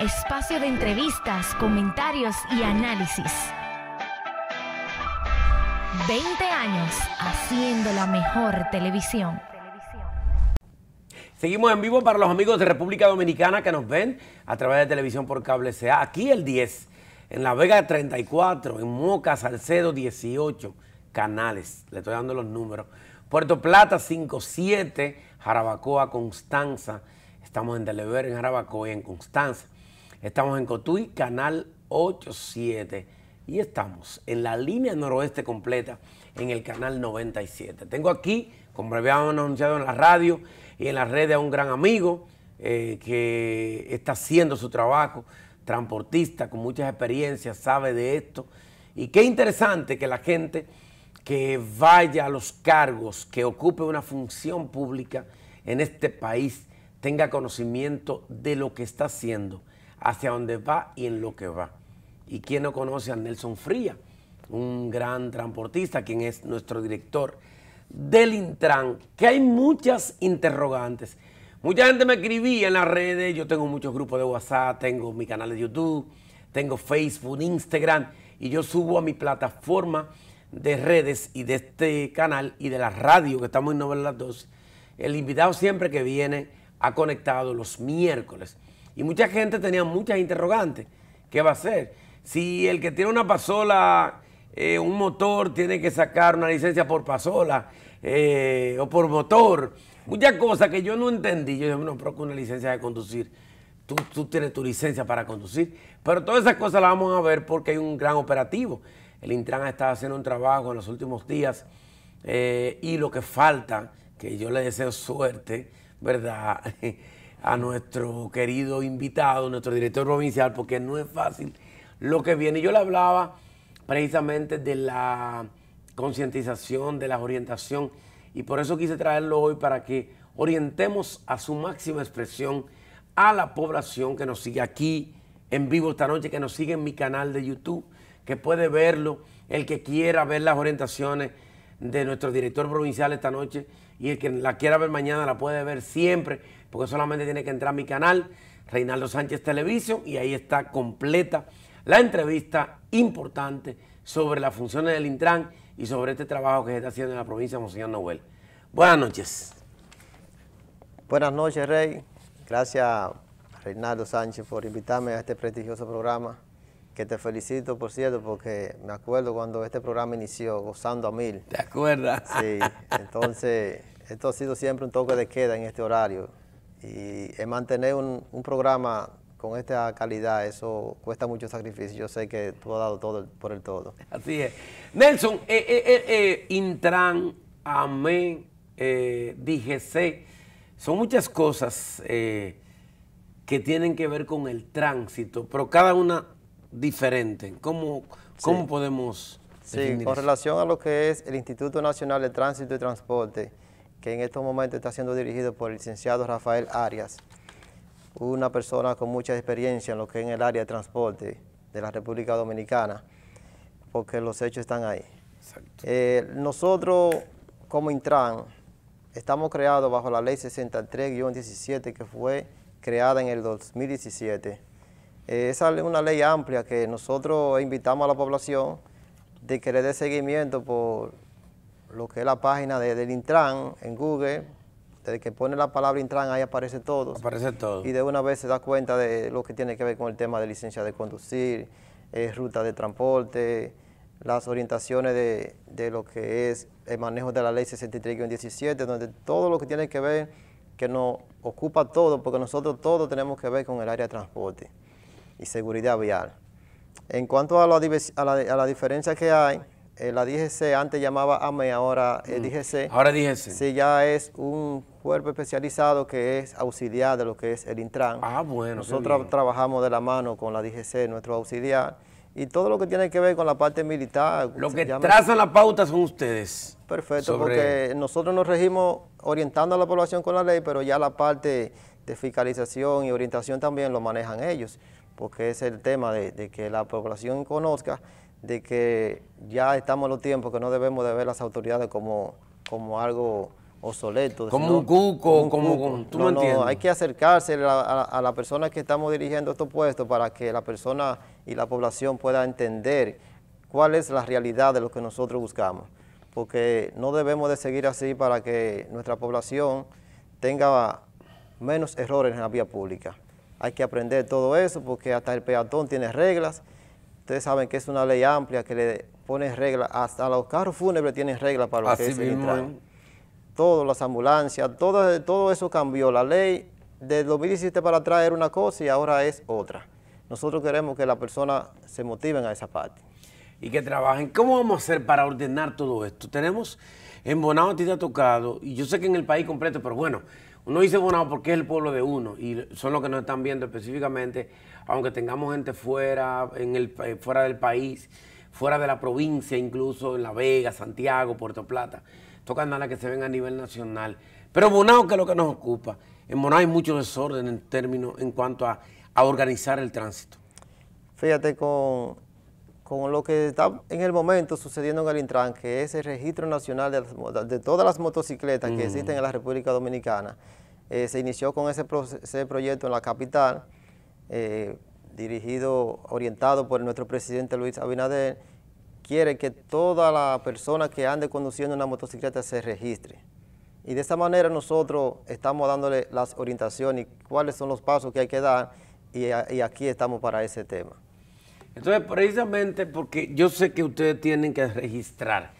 espacio de entrevistas, comentarios y análisis. 20 años haciendo la mejor televisión. Seguimos en vivo para los amigos de República Dominicana que nos ven a través de televisión por cable sea Aquí el 10, en La Vega 34, en Moca, Salcedo 18 canales. Le estoy dando los números. Puerto Plata 57, Jarabacoa, Constanza. Estamos en Telever, en Jarabacoa y en Constanza. Estamos en Cotuí, canal 87. Y estamos en la línea noroeste completa en el canal 97. Tengo aquí, como habíamos anunciado en la radio y en las redes, a un gran amigo eh, que está haciendo su trabajo, transportista, con muchas experiencias, sabe de esto. Y qué interesante que la gente que vaya a los cargos, que ocupe una función pública en este país, tenga conocimiento de lo que está haciendo hacia dónde va y en lo que va. ¿Y quién no conoce a Nelson Fría? Un gran transportista, quien es nuestro director del Intran, que hay muchas interrogantes. Mucha gente me escribía en las redes, yo tengo muchos grupos de WhatsApp, tengo mi canal de YouTube, tengo Facebook, Instagram, y yo subo a mi plataforma de redes y de este canal y de la radio, que estamos en las 12, el invitado siempre que viene ha conectado los miércoles. Y mucha gente tenía muchas interrogantes. ¿Qué va a hacer? Si el que tiene una pasola, eh, un motor, tiene que sacar una licencia por pasola eh, o por motor. Muchas cosas que yo no entendí. Yo dije, no, pero con una licencia de conducir. Tú, tienes tu licencia para conducir. Pero todas esas cosas las vamos a ver porque hay un gran operativo. El Intran ha estado haciendo un trabajo en los últimos días eh, y lo que falta, que yo le deseo suerte, ¿verdad? a nuestro querido invitado, nuestro director provincial, porque no es fácil lo que viene. Yo le hablaba precisamente de la concientización, de la orientación, y por eso quise traerlo hoy para que orientemos a su máxima expresión a la población que nos sigue aquí en vivo esta noche, que nos sigue en mi canal de YouTube, que puede verlo, el que quiera ver las orientaciones de nuestro director provincial esta noche y el que la quiera ver mañana la puede ver siempre porque solamente tiene que entrar a mi canal, Reinaldo Sánchez Televisión, y ahí está completa la entrevista importante sobre las funciones del Intran y sobre este trabajo que se está haciendo en la provincia de Monseñor Noel. Buenas noches. Buenas noches, Rey. Gracias, Reinaldo Sánchez, por invitarme a este prestigioso programa, que te felicito, por cierto, porque me acuerdo cuando este programa inició, Gozando a Mil. ¿Te acuerdas? Sí, entonces, esto ha sido siempre un toque de queda en este horario y mantener un, programa con esta calidad, eso cuesta mucho sacrificio. Yo sé que tú has dado todo por el todo. Así es. Nelson, eh, eh, eh, eh Intran, AME, eh, DGC, son muchas cosas que tienen que ver con el tránsito, pero cada una diferente. ¿Cómo, cómo podemos...? Sí, con relación a lo que es el Instituto Nacional de Tránsito y Transporte, que en estos momentos está siendo dirigido por el licenciado Rafael Arias, una persona con mucha experiencia en lo que es en el área de transporte de la República Dominicana, porque los hechos están ahí. Eh, nosotros, como Intran, estamos creados bajo la ley 63-17 que fue creada en el 2017. Eh, esa es una ley amplia que nosotros invitamos a la población de que le dé seguimiento por lo que es la página de, del Intran en Google, desde que pone la palabra Intran ahí aparece todo. Aparece todo. Y de una vez se da cuenta de lo que tiene que ver con el tema de licencia de conducir, eh, ruta de transporte, las orientaciones de, lo que es el manejo de la ley 63-17, donde todo lo que tiene que ver, que nos ocupa todo, porque nosotros todos tenemos que ver con el área de transporte y seguridad vial. En cuanto a la, a la, a la diferencia que hay, eh, la DGC antes llamaba AME, ahora eh, mm. DGC. Ahora DGC. Sí, ya es un cuerpo especializado que es auxiliar de lo que es el Intran. Ah, bueno. Nosotros trabajamos de la mano con la DGC, nuestro auxiliar. Y todo lo que tiene que ver con la parte militar. Lo que trazan la pauta son ustedes. Perfecto, porque nosotros nos regimos orientando a la población con la ley, pero ya la parte de fiscalización y orientación también lo manejan ellos, porque es el tema de que la población conozca de que ya estamos en los tiempos que no debemos de ver las autoridades como, algo obsoleto. Como un cuco, como, un... tú no, No, hay que acercarse a, la persona que estamos dirigiendo estos puestos para que la persona y la población pueda entender cuál es la realidad de lo que nosotros buscamos. Porque no debemos de seguir así para que nuestra población tenga menos errores en la vía pública. Hay que aprender todo eso porque hasta el peatón tiene reglas Ustedes saben que es una ley amplia que le pone reglas, hasta los carros fúnebres tienen reglas para lo que se mismo. Todas las ambulancias, todo, eso cambió. La ley de 2017 para atrás era una cosa y ahora es otra. Nosotros queremos que las personas se motiven a esa parte. Y que trabajen. ¿Cómo vamos a hacer para ordenar todo esto? Tenemos, en Bonao te ha tocado, y yo sé que en el país completo, pero bueno, uno dice Bonao porque es el pueblo de uno y son los que nos están viendo específicamente, aunque tengamos gente fuera, en el, eh, fuera del país, fuera de la provincia, incluso en La Vega, Santiago, Puerto Plata, tocan nada que se ven a nivel nacional. Pero Bonao, que es lo que nos ocupa, en Bonao hay mucho desorden en términos, en cuanto a, a organizar el tránsito. Fíjate, con con lo que está en el momento sucediendo en el Intran, que es registro nacional de, de todas las motocicletas que existen en la República Dominicana. Eh, se inició con ese, proyecto en la capital, eh, dirigido, orientado por nuestro presidente Luis Abinader, quiere que toda la persona que ande conduciendo una motocicleta se registre. Y de esa manera nosotros estamos dándole las orientaciones y cuáles son los pasos que hay que dar y aquí estamos para ese tema. Entonces, precisamente porque yo sé que ustedes tienen que registrar.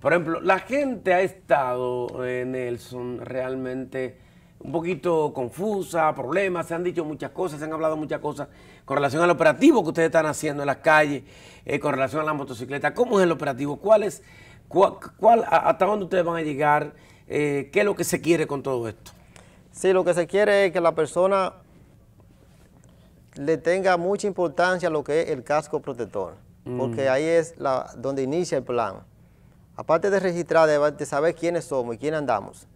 Por ejemplo, la gente ha estado, el eh, Nelson, realmente un poquito confusa, problemas, se han dicho muchas cosas, se han hablado muchas cosas con relación al operativo que ustedes están haciendo en las calles, eh, con relación a la motocicleta. ¿Cómo es el operativo? ¿Cuál es, ¿Hasta dónde ustedes van a llegar? Eh, ¿Qué es lo que se quiere con todo esto? Sí, lo que se quiere es que la persona le tenga mucha importancia lo que es el casco protector, mm. porque ahí es la, donde inicia el plan. Aparte de registrar, de, saber quiénes somos y quién andamos,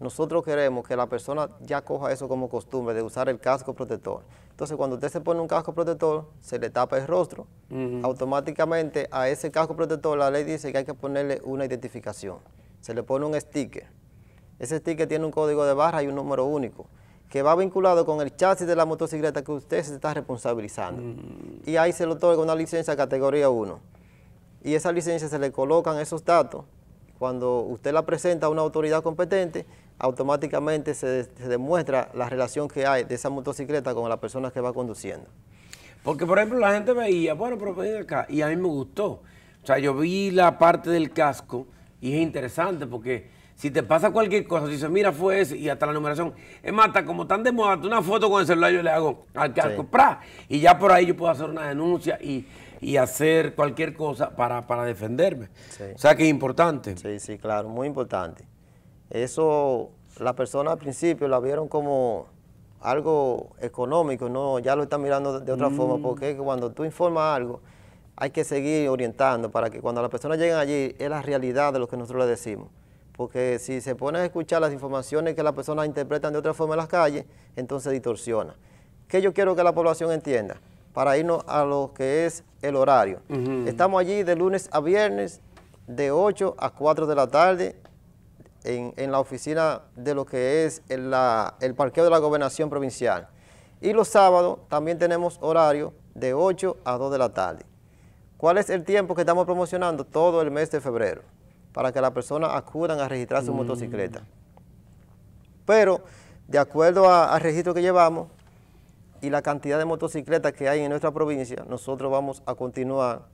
nosotros queremos que la persona ya coja eso como costumbre de usar el casco protector. Entonces, cuando usted se pone un casco protector, se le tapa el rostro. Automáticamente a ese casco protector la ley dice que hay que ponerle una identificación. Se le pone un sticker. Ese sticker tiene un código de barra y un número único que va vinculado con el chasis de la motocicleta que usted se está responsabilizando. Mm. Y ahí se le otorga una licencia categoría 1. Y esa licencia se le colocan esos datos. Cuando usted la presenta a una autoridad competente, automáticamente se, demuestra la relación que hay de esa motocicleta con la persona que va conduciendo. Porque, por ejemplo, la gente veía, bueno, pero ven acá, y a mí me gustó. O sea, yo vi la parte del casco y es interesante porque si te pasa cualquier cosa, si se mira, fue ese, y hasta la numeración. Es más, como tan de moda, una foto con el celular yo le hago al que Y ya por ahí yo puedo hacer una denuncia y, hacer cualquier cosa para, para defenderme. O sea que es importante. Sí, sí, claro, muy importante. Eso, las personas al principio la vieron como algo económico, no, ya lo están mirando de otra forma, mm. porque cuando tú informas algo, hay que seguir orientando para que cuando las personas lleguen allí, es la realidad de lo que nosotros le decimos porque si se pone a escuchar las informaciones que las personas interpretan de otra forma en las calles, entonces distorsiona. ¿Qué yo quiero que la población entienda? Para irnos a lo que es el horario. Estamos allí de lunes a viernes, de 8 a 4 de la tarde, en, la oficina de lo que es el parqueo de la gobernación provincial. Y los sábados también tenemos horario de 8 a 2 de la tarde. ¿Cuál es el tiempo que estamos promocionando? Todo el mes de febrero para que las personas acudan a registrar su mm. motocicleta. Pero, de acuerdo al registro que llevamos y la cantidad de motocicletas que hay en nuestra provincia, nosotros vamos a continuar,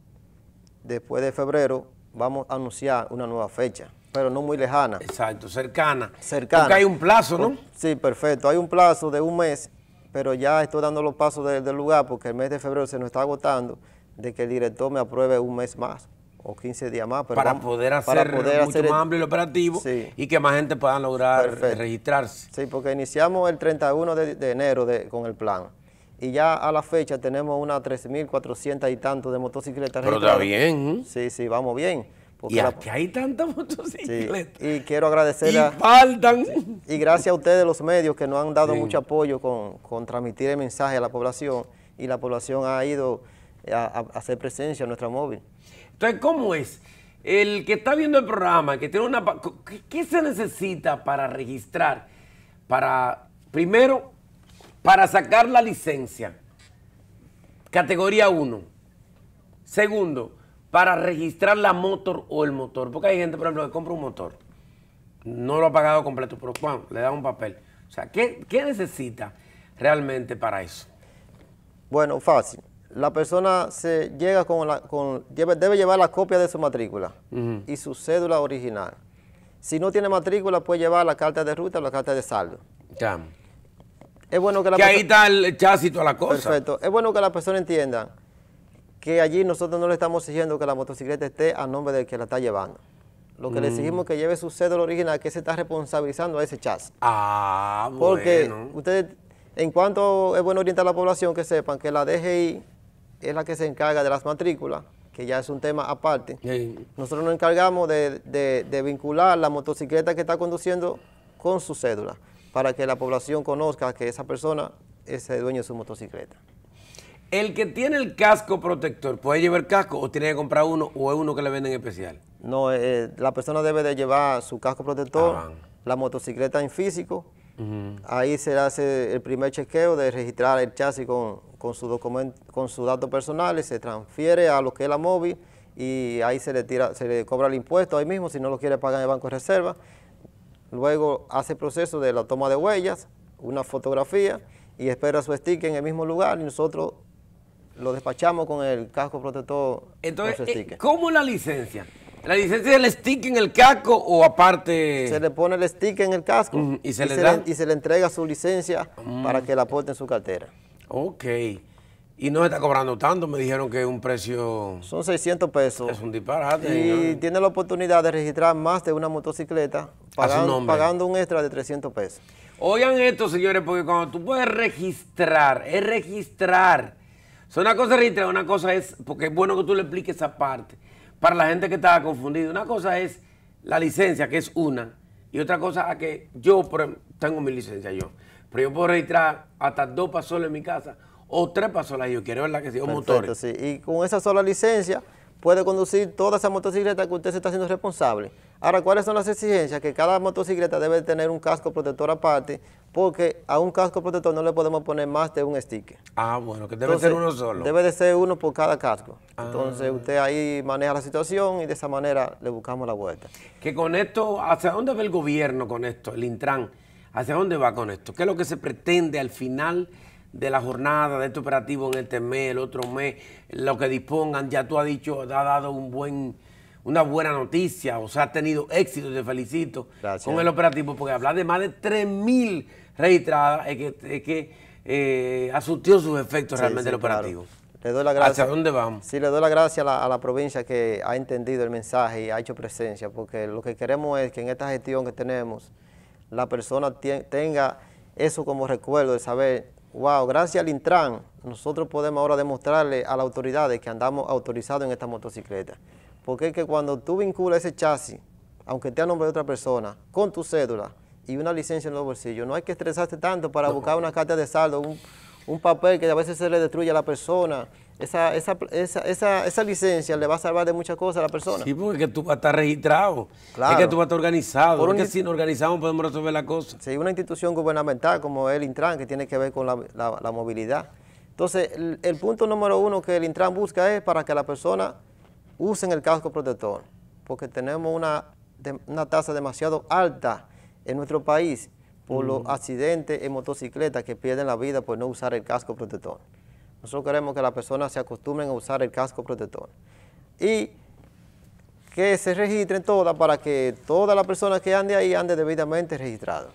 después de febrero, vamos a anunciar una nueva fecha, pero no muy lejana. Exacto, cercana. Cercana. Porque hay un plazo, ¿no? Sí, perfecto. Hay un plazo de un mes, pero ya estoy dando los pasos del lugar porque el mes de febrero se nos está agotando de que el director me apruebe un mes más o 15 días más. Pero para, poder hacer más amplio el operativo y que más gente pueda lograr registrarse. Sí, porque iniciamos el 31 de, enero con el plan. Y ya a la fecha tenemos unas 3.400 y tantos de motocicletas registradas. Pero está bien. Sí, sí, vamos bien. Porque y hay tantas motocicletas. y quiero agradecer. Y a... faltan. Y gracias a ustedes, los medios, que nos han dado mucho apoyo con, transmitir el mensaje a la población. Y la población ha ido a, a hacer presencia en nuestro móvil. Entonces, ¿cómo es? El que está viendo el programa, que tiene una... ¿Qué se necesita para registrar? Para, primero, para sacar la licencia, categoría 1. Segundo, para registrar la motor o el motor. Porque hay gente, por ejemplo, que compra un motor. No lo ha pagado completo, pero Juan, le da un papel. O sea, qué necesita realmente para eso? Bueno, fácil la persona se llega con la, debe, llevar la copia de su matrícula y su cédula original. Si no tiene matrícula, puede llevar la carta de ruta o la carta de saldo. Ya. Es bueno que la que ahí está el chasis toda la cosa. Perfecto. Es bueno que la persona entienda que allí nosotros no le estamos exigiendo que la motocicleta esté a nombre del que la está llevando. Lo que le mm. exigimos es que lleve su cédula original, que se está responsabilizando a ese chasis. Ah, bueno. Porque ustedes, en cuanto es bueno orientar a la población, que sepan que la DGI es la que se encarga de las matrículas, que ya es un tema aparte. Nosotros nos encargamos de, vincular la motocicleta que está conduciendo con su cédula, para que la población conozca que esa persona es el dueño de su motocicleta. El que tiene el casco protector, ¿puede llevar casco o tiene que comprar uno o es uno que le venden especial? No, eh, la persona debe de llevar su casco protector, ah. la motocicleta en físico Ahí se hace el primer chequeo de registrar el chasis con, su documento, con sus datos personales, se transfiere a lo que es la móvil y ahí se le, tira, se le cobra el impuesto ahí mismo si no lo quiere pagar en el Banco de Reserva. Luego hace el proceso de la toma de huellas, una fotografía y espera su sticker en el mismo lugar y nosotros lo despachamos con el casco protector. Entonces, eh, ¿cómo la licencia? ¿La licencia del stick en el casco o aparte? Se le pone el stick en el casco ¿Y, se le y, se le entrega su licencia mm. para que la aporte en su cartera. Ok. Y no se está cobrando tanto, me dijeron que es un precio... Son 600 pesos. Es un disparate. Y tiene la oportunidad de registrar más de una motocicleta pagando, pagando un extra de 300 pesos. Oigan esto, señores, porque cuando tú puedes registrar, es registrar. son una cosa es registrar, una cosa es, porque es bueno que tú le expliques esa parte para la gente que estaba confundida. Una cosa es la licencia, que es una, y otra cosa es que yo em, tengo mi licencia yo, pero yo puedo registrar hasta dos pasolas en mi casa o tres pasolas yo quiero, la que sí? Y con esa sola licencia puede conducir toda esa motocicleta que usted se está haciendo responsable. Ahora, ¿cuáles son las exigencias? Que cada motocicleta debe tener un casco protector aparte, porque a un casco protector no le podemos poner más de un sticker. Ah, bueno, que debe ser uno solo. Debe de ser uno por cada casco. Ah. Entonces, usted ahí maneja la situación y de esa manera le buscamos la vuelta. Que con esto, ¿hacia dónde va el gobierno con esto, el Intran? ¿Hacia dónde va con esto? ¿Qué es lo que se pretende al final de la jornada, de este operativo en este mes, el otro mes, lo que dispongan? Ya tú has dicho, ha dado un buen una buena noticia, o sea, ha tenido éxito, te felicito con el operativo, porque hablar de más de 3.000 registradas es que, es eh, asustió sus efectos realmente el operativo. Le doy la ¿Hacia dónde vamos? Sí, le doy la gracia a la, a la, provincia que ha entendido el mensaje y ha hecho presencia, porque lo que queremos es que en esta gestión que tenemos, la persona tenga eso como recuerdo de saber, wow, gracias al Intran, nosotros podemos ahora demostrarle a las autoridades que andamos autorizados en esta motocicleta. Porque es que cuando tú vinculas ese chasis, aunque esté a nombre de otra persona, con tu cédula y una licencia en los bolsillos, no hay que estresarte tanto para buscar una carta de saldo, un, papel que a veces se le destruye a la persona. Esa, esa, esa, esa, esa licencia le va a salvar de muchas cosas a la persona. Sí, porque tú vas a estar registrado, claro. es que tú vas a estar organizado, porque si no organizamos podemos resolver la cosa. Sí, una institución gubernamental como el Intran, que tiene que ver con la, movilidad. Entonces, el, el punto número uno que el Intran busca es para que la persona usen el casco protector, porque tenemos una, tasa demasiado alta en nuestro país por los accidentes en motocicletas que pierden la vida por no usar el casco protector. Nosotros queremos que las personas se acostumbren a usar el casco protector. Y que se registren todas para que todas las personas que anden ahí anden debidamente registradas.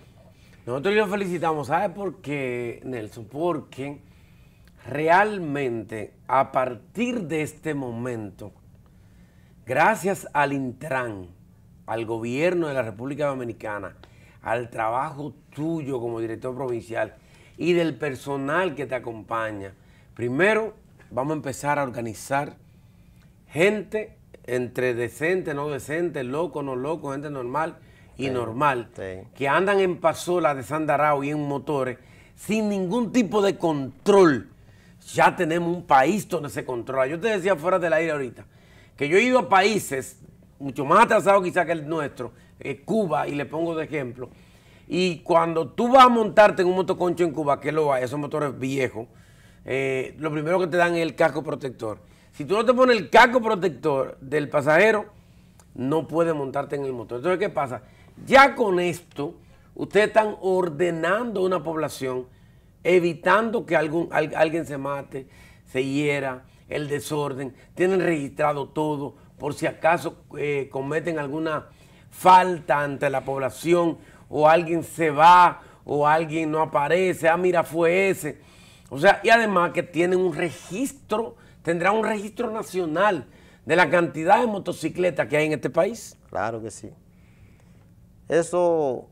Nosotros lo felicitamos, sabes por qué, Nelson? Porque realmente a partir de este momento Gracias al Intran, al gobierno de la República Dominicana, al trabajo tuyo como director provincial y del personal que te acompaña. Primero, vamos a empezar a organizar gente entre decente, no decente, loco, no loco, gente normal y normal, que andan en pasola de Sandarao y en motores sin ningún tipo de control. Ya tenemos un país donde se controla. Yo te decía fuera del aire ahorita, que yo he ido a países mucho más atrasados quizá que el nuestro, eh, Cuba, y le pongo de ejemplo, y cuando tú vas a montarte en un motoconcho en Cuba, que lo hay, esos motores viejos, eh, lo primero que te dan es el casco protector. Si tú no te pones el casco protector del pasajero, no puedes montarte en el motor. Entonces, ¿qué pasa? Ya con esto, ustedes están ordenando una población, evitando que algún, alguien se mate, se hiera, el desorden, tienen registrado todo por si acaso eh, cometen alguna falta ante la población o alguien se va o alguien no aparece, ah, mira, fue ese. O sea, y además que tienen un registro, tendrá un registro nacional de la cantidad de motocicletas que hay en este país. Claro que sí. Eso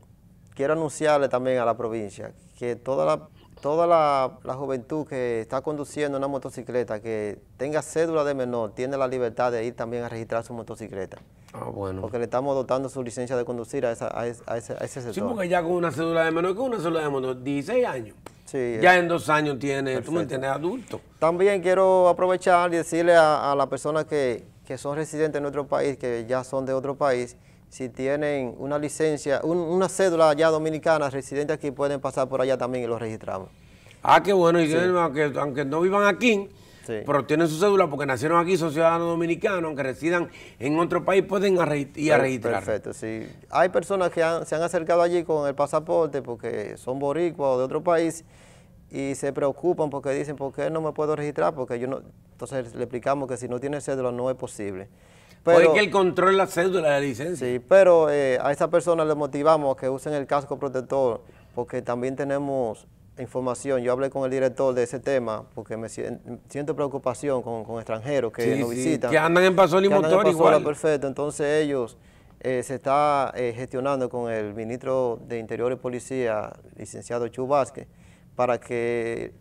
quiero anunciarle también a la provincia, que toda la Toda la, juventud que está conduciendo una motocicleta, que tenga cédula de menor, tiene la libertad de ir también a registrar su motocicleta. Ah, bueno. Porque le estamos dotando su licencia de conducir a, ese, sector. Sí, porque ya con una cédula de menor, con una cédula de menor, 16 años. Sí, eh. ya en dos años tiene, tú me adulto. También quiero aprovechar y decirle a, las personas que, que son residentes de nuestro país, que ya son de otro país, si tienen una licencia, una cédula ya dominicana, residentes aquí, pueden pasar por allá también y lo registramos. Ah, qué bueno, y aunque, no vivan aquí, pero tienen su cédula porque nacieron aquí, son ciudadanos dominicanos, aunque residan en otro país, pueden ir a registrar. Perfecto, sí. Hay personas que se han acercado allí con el pasaporte porque son boricuas o de otro país y se preocupan porque dicen, ¿por qué no me puedo registrar? Porque yo no... Entonces le explicamos que si no tienen cédula no es posible. Pero, que el control, la cédula de licencia. Sí, pero eh, a esa persona le motivamos a que usen el casco protector porque también tenemos información. Yo hablé con el director de ese tema porque me siento preocupación con, extranjeros que nos sí, visitan. Que andan en pasol y motor igual. Perfecto, entonces ellos eh, se está eh, gestionando con el ministro de Interior y Policía, licenciado Chu Vázquez, para que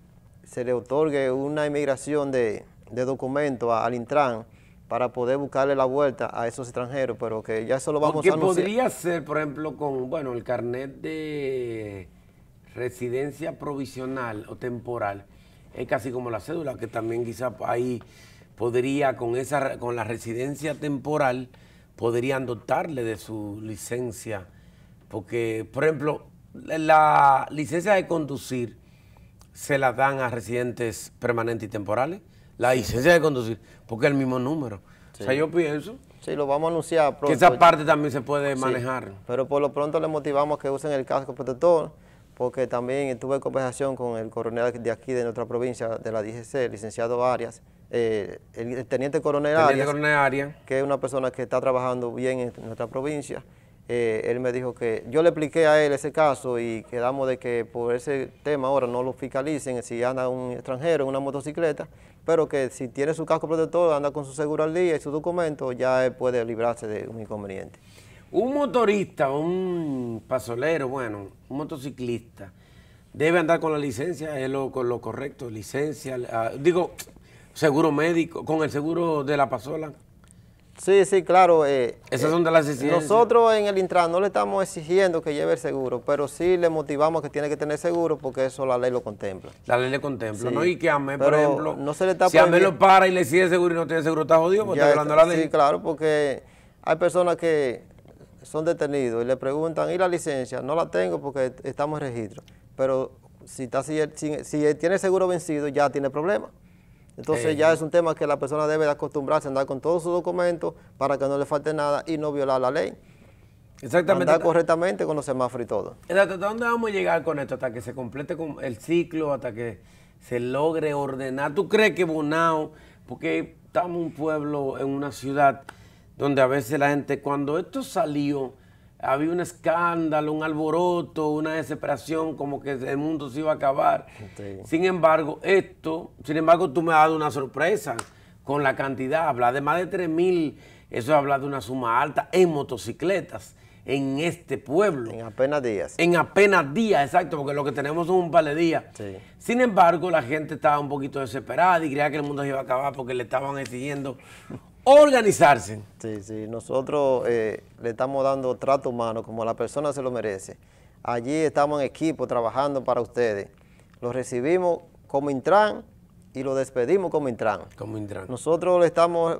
se le otorgue una inmigración de, de documentos al Intran para poder buscarle la vuelta a esos extranjeros, pero que ya eso lo vamos a anunciar. podría ser, por ejemplo, con bueno el carnet de residencia provisional o temporal, es casi como la cédula, que también quizá ahí podría, con, esa, con la residencia temporal, podrían dotarle de su licencia, porque, por ejemplo, la licencia de conducir se la dan a residentes permanentes y temporales, la licencia de conducir, porque es el mismo número. O sea, yo pienso Sí, lo vamos a anunciar Que esa parte también se puede manejar. Pero por lo pronto le motivamos que usen el casco protector, porque también estuve en conversación con el coronel de aquí de nuestra provincia, de la DGC, licenciado Arias, eh, el, teniente coronel Arias, que es una persona que está trabajando bien en nuestra provincia. Eh, él me dijo que yo le expliqué a él ese caso y quedamos de que por ese tema ahora no lo fiscalicen si anda un extranjero en una motocicleta pero que si tiene su casco protector, anda con su seguro al día y su documento, ya puede librarse de un inconveniente. Un motorista, un pasolero, bueno, un motociclista, debe andar con la licencia, es lo, con lo correcto, licencia, ah, digo, seguro médico, con el seguro de la pasola. Sí, sí, claro. Eh, Esas eh, son de las Nosotros en el Intran no le estamos exigiendo que lleve el seguro, pero sí le motivamos que tiene que tener seguro porque eso la ley lo contempla. La ley lo contempla, ¿no? Y que a mí, por ejemplo, si a mí lo para y le sigue seguro y no tiene seguro, está jodido porque está la ley. Sí, claro, porque hay personas que son detenidos y le preguntan, ¿y la licencia? No la tengo porque estamos en registro. Pero si, está, si, si tiene seguro vencido, ya tiene problema. Entonces eh, ya es un tema que la persona debe de acostumbrarse a andar con todos sus documentos para que no le falte nada y no violar la ley. Exactamente. Andar correctamente con los semáforos y todo. ¿Hasta dónde vamos a llegar con esto? ¿Hasta que se complete con el ciclo? ¿Hasta que se logre ordenar? ¿Tú crees que Bonao, porque estamos un pueblo, en una ciudad, donde a veces la gente, cuando esto salió había un escándalo, un alboroto, una desesperación, como que el mundo se iba a acabar. Sin embargo, esto, sin embargo, tú me has dado una sorpresa con la cantidad. Habla de más de 3 mil, eso habla de una suma alta en motocicletas en este pueblo. En apenas días. En apenas días, exacto, porque lo que tenemos son un par de días. Sin embargo, la gente estaba un poquito desesperada y creía que el mundo se iba a acabar porque le estaban exigiendo organizarse. Sí, sí, nosotros eh, le estamos dando trato humano como la persona se lo merece. Allí estamos en equipo trabajando para ustedes. lo recibimos como Intran y lo despedimos como Intran. Como Intran. Nosotros le estamos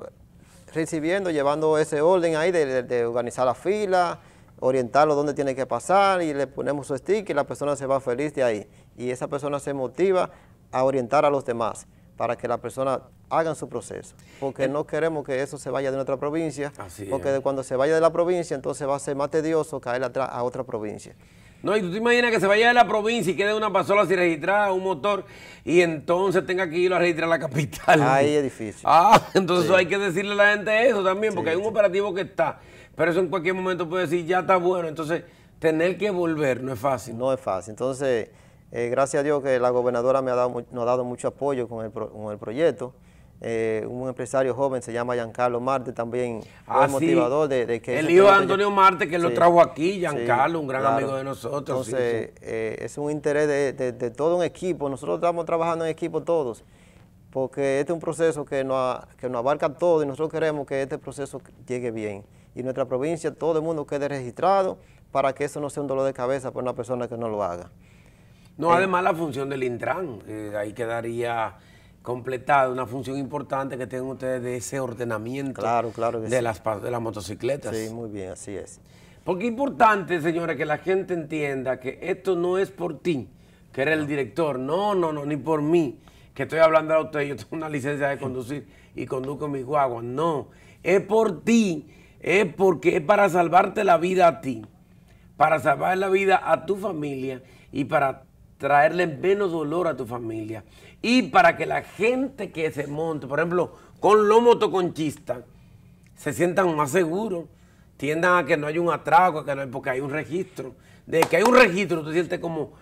recibiendo, llevando ese orden ahí de, organizar la fila, orientarlo dónde tiene que pasar y le ponemos su stick y la persona se va feliz de ahí. Y esa persona se motiva a orientar a los demás para que la persona hagan su proceso, porque no queremos que eso se vaya de otra provincia, porque cuando se vaya de la provincia, entonces va a ser más tedioso caer atrás a otra provincia. No, y tú te imaginas que se vaya de la provincia y quede una pasola sin registrar un motor y entonces tenga que irlo a registrar a la capital. Ahí es difícil. Ah, entonces hay que decirle a la gente eso también, porque hay un operativo que está, pero eso en cualquier momento puede decir, ya está bueno, entonces tener que volver no es fácil. No es fácil, entonces... Eh, gracias a Dios que la gobernadora me ha dado, nos ha dado mucho apoyo con el, proyecto. Eh, un empresario joven se llama Giancarlo Marte, también ah, motivador de, que... El hijo de Antonio Marte que lo trajo aquí, Giancarlo, un gran amigo de nosotros. Entonces, eh, es un interés de, todo un equipo, nosotros estamos trabajando en equipo todos, porque este es un proceso que nos, que nos abarca todo y nosotros queremos que este proceso llegue bien. Y nuestra provincia todo el mundo quede registrado para que eso no sea un dolor de cabeza para una persona que no lo haga. No, eh, además la función del Intran, eh, ahí quedaría completada una función importante que tienen ustedes de ese ordenamiento claro, claro de, las, de las motocicletas. Sí, muy bien, así es. Porque es importante, señores, que la gente entienda que esto no es por ti, que eres el director, no, no, no, ni por mí, que estoy hablando a usted, yo tengo una licencia de conducir y conduzco mis guagua, no, es por ti, es porque es para salvarte la vida a ti, para salvar la vida a tu familia y para traerle menos dolor a tu familia. Y para que la gente que se monte, por ejemplo, con lo motoconchista se sientan más seguros, tiendan a que no hay un atraco, que no porque hay un registro. De que hay un registro, tú te sientes como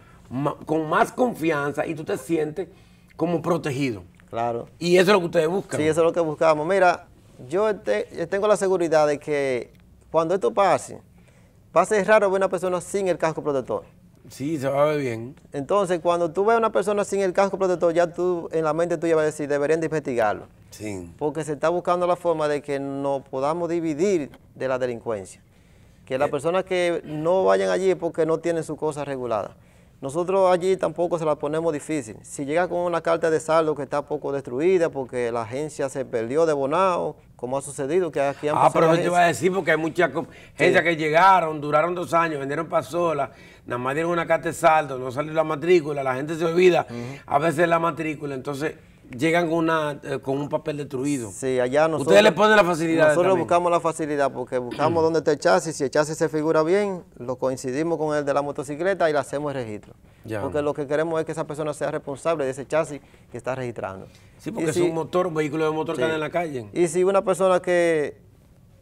con más confianza y tú te sientes como protegido. Claro. Y eso es lo que ustedes buscan. Sí, eso es lo que buscamos. Mira, yo, tengo la seguridad de que cuando esto pase, pase raro ver una persona sin el casco protector. Sí, se va bien. Entonces, cuando tú ves a una persona sin el casco protector, ya tú en la mente tuya vas a decir, deberían de investigarlo. Sí. Porque se está buscando la forma de que nos podamos dividir de la delincuencia. Que las eh. personas que no vayan allí porque no tienen su cosa regulada. Nosotros allí tampoco se la ponemos difícil. Si llega con una carta de saldo que está poco destruida porque la agencia se perdió de Bonao, como ha sucedido que aquí han Ah, pero yo te iba a decir porque hay mucha gente que llegaron, duraron dos años, vendieron sola, nada más dieron una carta de saldo, no salió la matrícula, la gente se olvida a veces la matrícula, entonces llegan con, una, eh, con un papel destruido. Sí, allá nosotros... Ustedes le ponen la facilidad Nosotros buscamos la facilidad porque buscamos dónde está el chasis. Si el chasis se figura bien, lo coincidimos con el de la motocicleta y le hacemos el registro. Porque lo que queremos es que esa persona sea responsable de ese chasis que está registrando. Sí, porque es un motor, vehículo de motor que está en la calle. Y si una persona que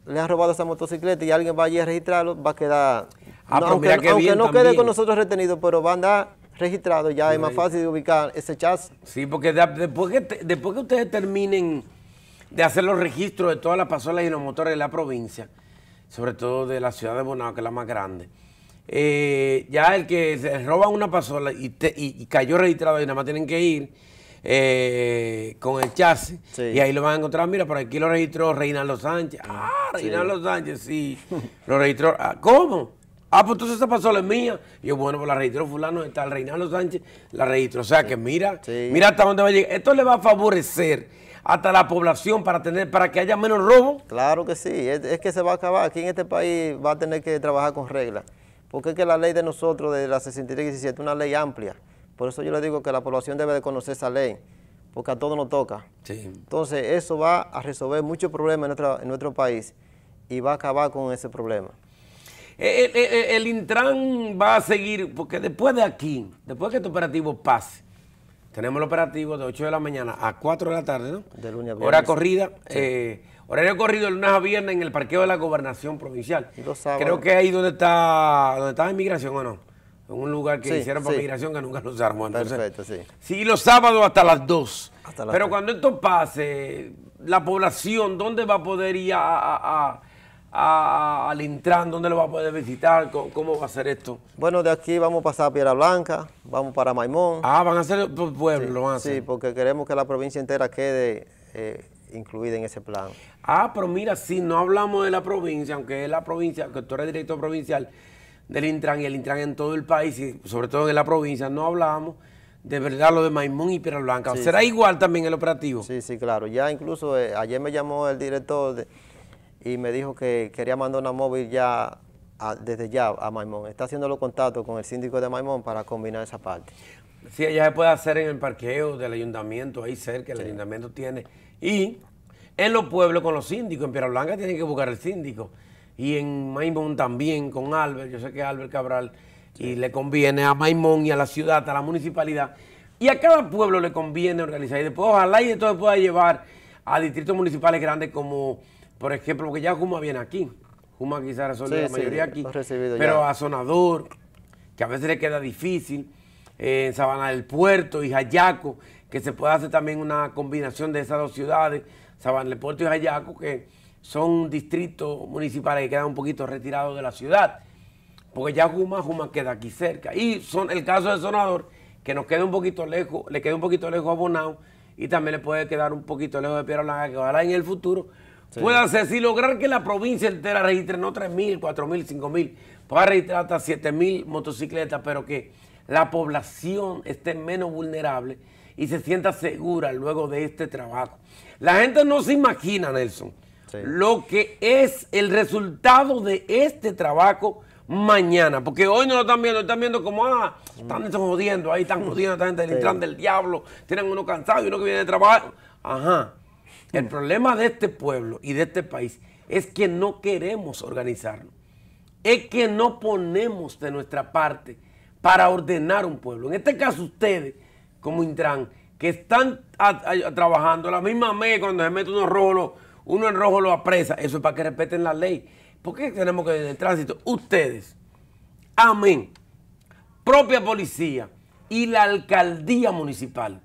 le ha robado esa motocicleta y alguien va a allí a registrarlo, va a quedar... Ah, aunque, no quede con nosotros retenido, pero va a andar registrado, ya es más fácil de ubicar ese chasis. Sí, porque después, que después que ustedes terminen de hacer los registros de todas las pasolas y los motores de la provincia, sobre todo de la ciudad de Bonao, que es la más grande, eh, ya el que se roba una pasola y, cayó registrado y nada más tienen que ir eh, con el chasis y ahí lo van a encontrar, mira, por aquí lo registró Reinaldo Sánchez. Ah, Reinaldo Sánchez, sí, lo registró. Ah, ¿Cómo? Ah, pues entonces esa pasó la mía. yo, bueno, pues la registró fulano, está el Reinaldo Sánchez, la registró. O sea que mira, mira hasta dónde va a llegar. Esto le va a favorecer hasta la población para tener, para que haya menos robo. Claro que sí, es, que se va a acabar. Aquí en este país va a tener que trabajar con reglas. Porque es que la ley de nosotros, de la 63 es una ley amplia. Por eso yo le digo que la población debe de conocer esa ley, porque a todos nos toca. Entonces eso va a resolver muchos problemas en nuestro país y va a acabar con ese problema. Eh, eh, eh, el, Intran va a seguir, porque después de aquí, después que este operativo pase, tenemos el operativo de 8 de la mañana a 4 de la tarde, ¿no? De lunes a viernes. Hora corrida, horario corrido de lunes a viernes en el parqueo de la gobernación provincial. Creo que ahí donde está, donde está inmigración o no. En un lugar que hicieron para inmigración migración que nunca nos armó. antes. Perfecto, sí. Sí, los sábados hasta las 2. Pero cuando esto pase, la población, ¿dónde va a poder ir a al Intran? ¿Dónde lo va a poder visitar? ¿Cómo, va a ser esto? Bueno, de aquí vamos a pasar a Piedra Blanca, vamos para Maimón. Ah, van a ser por pueblo, van a hacer. Sí, porque queremos que la provincia entera quede eh, incluida en ese plan. Ah, pero mira, si no hablamos de la provincia, aunque es la provincia, que tú eres director provincial del Intran y el Intran en todo el país, y sobre todo en la provincia, no hablamos de verdad lo de Maimón y Piedra Blanca. ¿Será igual también el operativo? Sí, sí, claro. Ya incluso eh, ayer me llamó el director de y me dijo que quería mandar una móvil ya desde ya a Maimón. Está haciendo los contactos con el síndico de Maimón para combinar esa parte. Sí, ella se puede hacer en el parqueo del ayuntamiento, ahí cerca, el ayuntamiento tiene. Y en los pueblos con los síndicos, en Piedra Blanca tienen que buscar el síndico. Y en Maimón también, con Albert, yo sé que Albert Cabral, y le conviene a Maimón y a la ciudad, a la municipalidad. Y a cada pueblo le conviene organizar. Y después, ojalá y esto se pueda llevar a distritos municipales grandes como por ejemplo, porque ya Juma viene aquí. Juma quizás resuelve la mayoría aquí. Pero a Sonador, que a veces le queda difícil, eh, en Sabana del Puerto y Jayaco, que se puede hacer también una combinación de esas dos ciudades, Sabana del Puerto y Jayaco, que son distritos municipales que quedan un poquito retirados de la ciudad. Porque ya Juma, Juma queda aquí cerca. Y son, el caso de Sonador, que nos queda un poquito lejos, le queda un poquito lejos a Bonao y también le puede quedar un poquito lejos de Piedra Blanca, que ojalá en el futuro Puede hacer si lograr que la provincia entera registre no 3.000, 4.000, 5.000, pueda registrar hasta 7.000 motocicletas, pero que la población esté menos vulnerable y se sienta segura luego de este trabajo. La gente no se imagina, Nelson, lo que es el resultado de este trabajo mañana, porque hoy no lo están viendo, están viendo como, ah, están mm. jodiendo, ahí están jodiendo, están del diablo, tienen uno cansado y uno que viene de trabajo. Ajá, el problema de este pueblo y de este país es que no queremos organizarnos. Es que no ponemos de nuestra parte para ordenar un pueblo. En este caso ustedes, como Intran, que están trabajando la misma media cuando se mete uno rojo, uno en rojo lo apresa. Eso es para que respeten la ley. ¿Por qué tenemos que en el tránsito? Ustedes, amén, propia policía y la alcaldía municipal.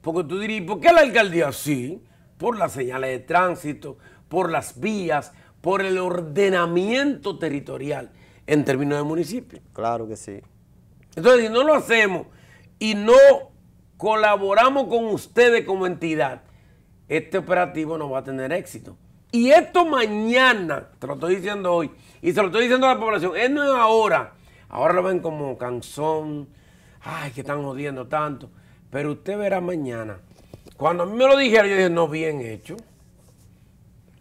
Porque tú dirías, ¿por qué la alcaldía? Sí, por las señales de tránsito, por las vías, por el ordenamiento territorial en términos de municipio. Claro que sí. Entonces, si no lo hacemos y no colaboramos con ustedes como entidad, este operativo no va a tener éxito. Y esto mañana, te lo estoy diciendo hoy, y se lo estoy diciendo a la población, es no es ahora. Ahora lo ven como canzón, ay, que están jodiendo tanto. Pero usted verá mañana cuando a mí me lo dijeron, yo dije, no, bien hecho.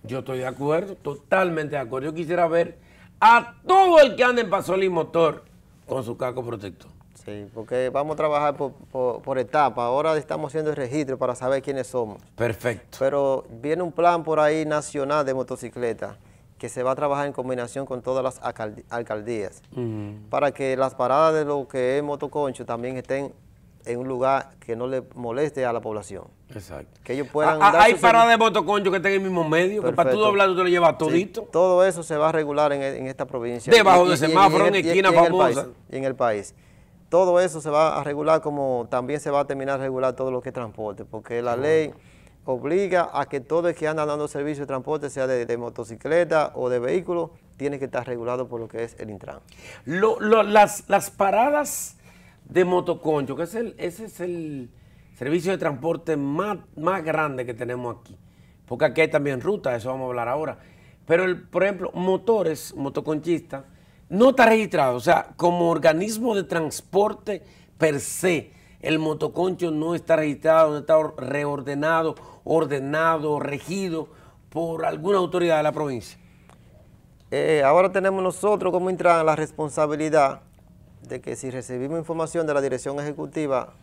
Yo estoy de acuerdo, totalmente de acuerdo. Yo quisiera ver a todo el que anda en y motor con su casco protector. Sí, porque vamos a trabajar por, etapa. Ahora estamos haciendo el registro para saber quiénes somos. Perfecto. Pero viene un plan por ahí nacional de motocicleta que se va a trabajar en combinación con todas las alcaldías para que las paradas de lo que es motoconcho también estén en un lugar que no le moleste a la población. Exacto. Que ellos puedan ah, ah, Hay paradas de motoconcho que estén en el mismo medio, que para tú doblar tú te lo llevas todito. todo eso se va a regular en, esta provincia. Debajo de semáforo, en, esquina famosa. Y en el país. Todo eso se va a regular como también se va a terminar regular todo lo que es transporte, porque la ley obliga a que todo el que anda dando servicio de transporte, sea de, motocicleta o de vehículo, tiene que estar regulado por lo que es el Intran. las, las paradas de motoconcho, que es el, ese es el servicio de transporte más, más grande que tenemos aquí. Porque aquí hay también rutas, eso vamos a hablar ahora. Pero, el, por ejemplo, motores, motoconchistas, no está registrado. O sea, como organismo de transporte per se, el motoconcho no está registrado, no está reordenado, ordenado, regido por alguna autoridad de la provincia. Eh, ahora tenemos nosotros como entrada la responsabilidad de que si recibimos información de la dirección ejecutiva,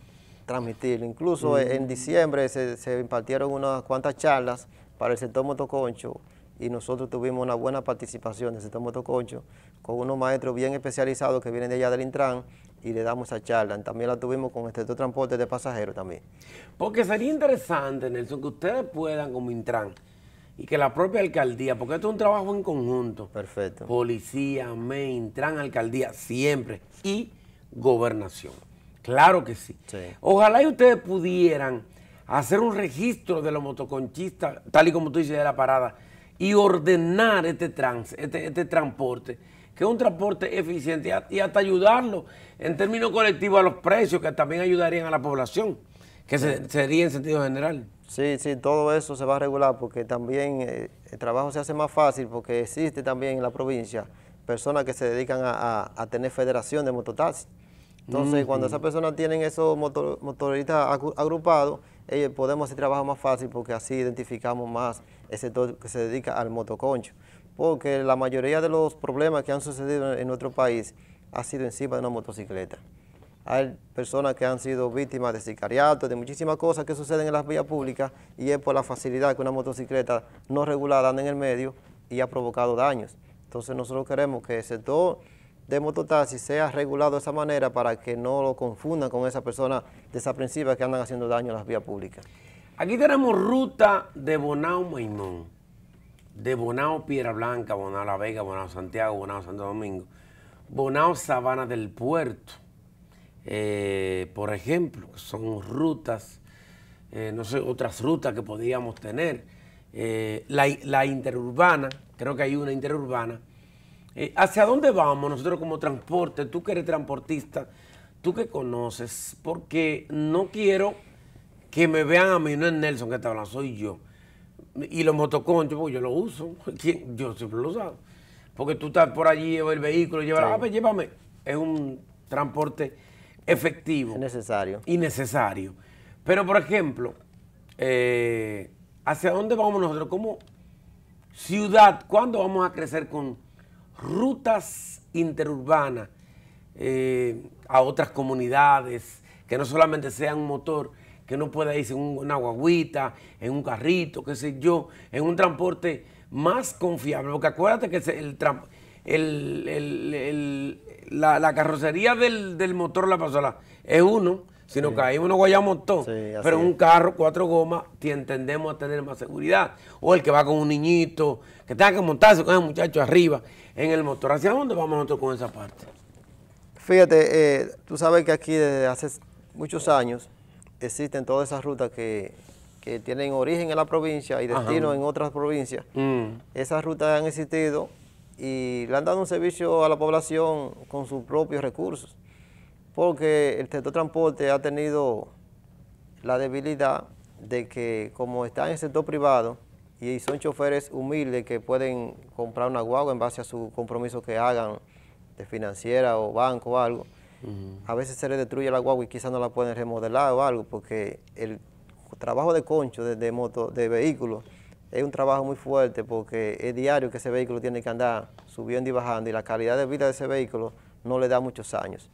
transmitirlo Incluso en diciembre se, se, impartieron unas cuantas charlas para el sector motoconcho y nosotros tuvimos una buena participación del sector motoconcho con unos maestros bien especializados que vienen de allá del Intran y le damos esa charla. También la tuvimos con el este sector transporte de pasajeros también. Porque sería interesante, Nelson, que ustedes puedan como Intran y que la propia alcaldía, porque esto es un trabajo en conjunto. Policía, main, TRAN, alcaldía, siempre. Y gobernación. Claro que sí. Ojalá y ustedes pudieran hacer un registro de los motoconchistas, tal y como tú dices de la parada, y ordenar este, trans, este, este transporte, que es un transporte eficiente, y hasta ayudarlo en términos colectivos a los precios, que también ayudarían a la población que sería en sentido general. Sí, sí, todo eso se va a regular porque también eh, el trabajo se hace más fácil porque existe también en la provincia personas que se dedican a, tener federación de mototaxis. Entonces, cuando esas personas tienen esos motoristas agrupados, ellos podemos hacer trabajo más fácil porque así identificamos más el sector que se dedica al motoconcho. Porque la mayoría de los problemas que han sucedido en, en nuestro país ha sido encima de una motocicleta. Hay personas que han sido víctimas de sicariato, de muchísimas cosas que suceden en las vías públicas y es por la facilidad que una motocicleta no regulada anda en el medio y ha provocado daños. Entonces nosotros queremos que el sector de mototaxis sea regulado de esa manera para que no lo confundan con esas personas desaprensivas que andan haciendo daño a las vías públicas. Aquí tenemos ruta de Bonao Maimón, de Bonao Piedra Blanca, Bonao La Vega, Bonao Santiago, Bonao Santo Domingo, Bonao Sabana del Puerto, eh, por ejemplo, son rutas, eh, no sé, otras rutas que podríamos tener. Eh, la, interurbana, creo que hay una interurbana. ¿Hacia dónde vamos nosotros como transporte? Tú que eres transportista, tú que conoces, porque no quiero que me vean a mí, no es Nelson que está hablando, soy yo. Y los motoconchos, pues yo lo uso, yo siempre los usado. Porque tú estás por allí, el vehículo, lleva, ah, pues llévame. Es un transporte efectivo. necesario. Y necesario. Pero, por ejemplo, eh, ¿hacia dónde vamos nosotros? Como ciudad, ¿cuándo vamos a crecer con rutas interurbanas eh, a otras comunidades que no solamente sean un motor, que no pueda irse en una guaguita, en un carrito, qué sé yo, en un transporte más confiable? Porque acuérdate que el, el, el, la, carrocería del, del, motor La Pasola es uno, sino que ahí uno guaya pero un carro, cuatro gomas, te entendemos a tener más seguridad. O el que va con un niñito, que tenga que montarse con el muchacho arriba en el motor. ¿Hacia dónde vamos nosotros con esa parte? Fíjate, eh, tú sabes que aquí desde hace muchos años existen todas esas rutas que, tienen origen en la provincia y destino en otras provincias. Mm. Esas rutas han existido y le han dado un servicio a la población con sus propios recursos, porque el sector transporte ha tenido la debilidad de que como está en el sector privado y son choferes humildes que pueden comprar una guagua en base a su compromiso que hagan de financiera o banco o algo, a veces se les destruye la guagua y quizás no la pueden remodelar o algo, porque el trabajo de concho de, moto, de vehículos, es un trabajo muy fuerte porque es diario que ese vehículo tiene que andar subiendo y bajando y la calidad de vida de ese vehículo no le da muchos años.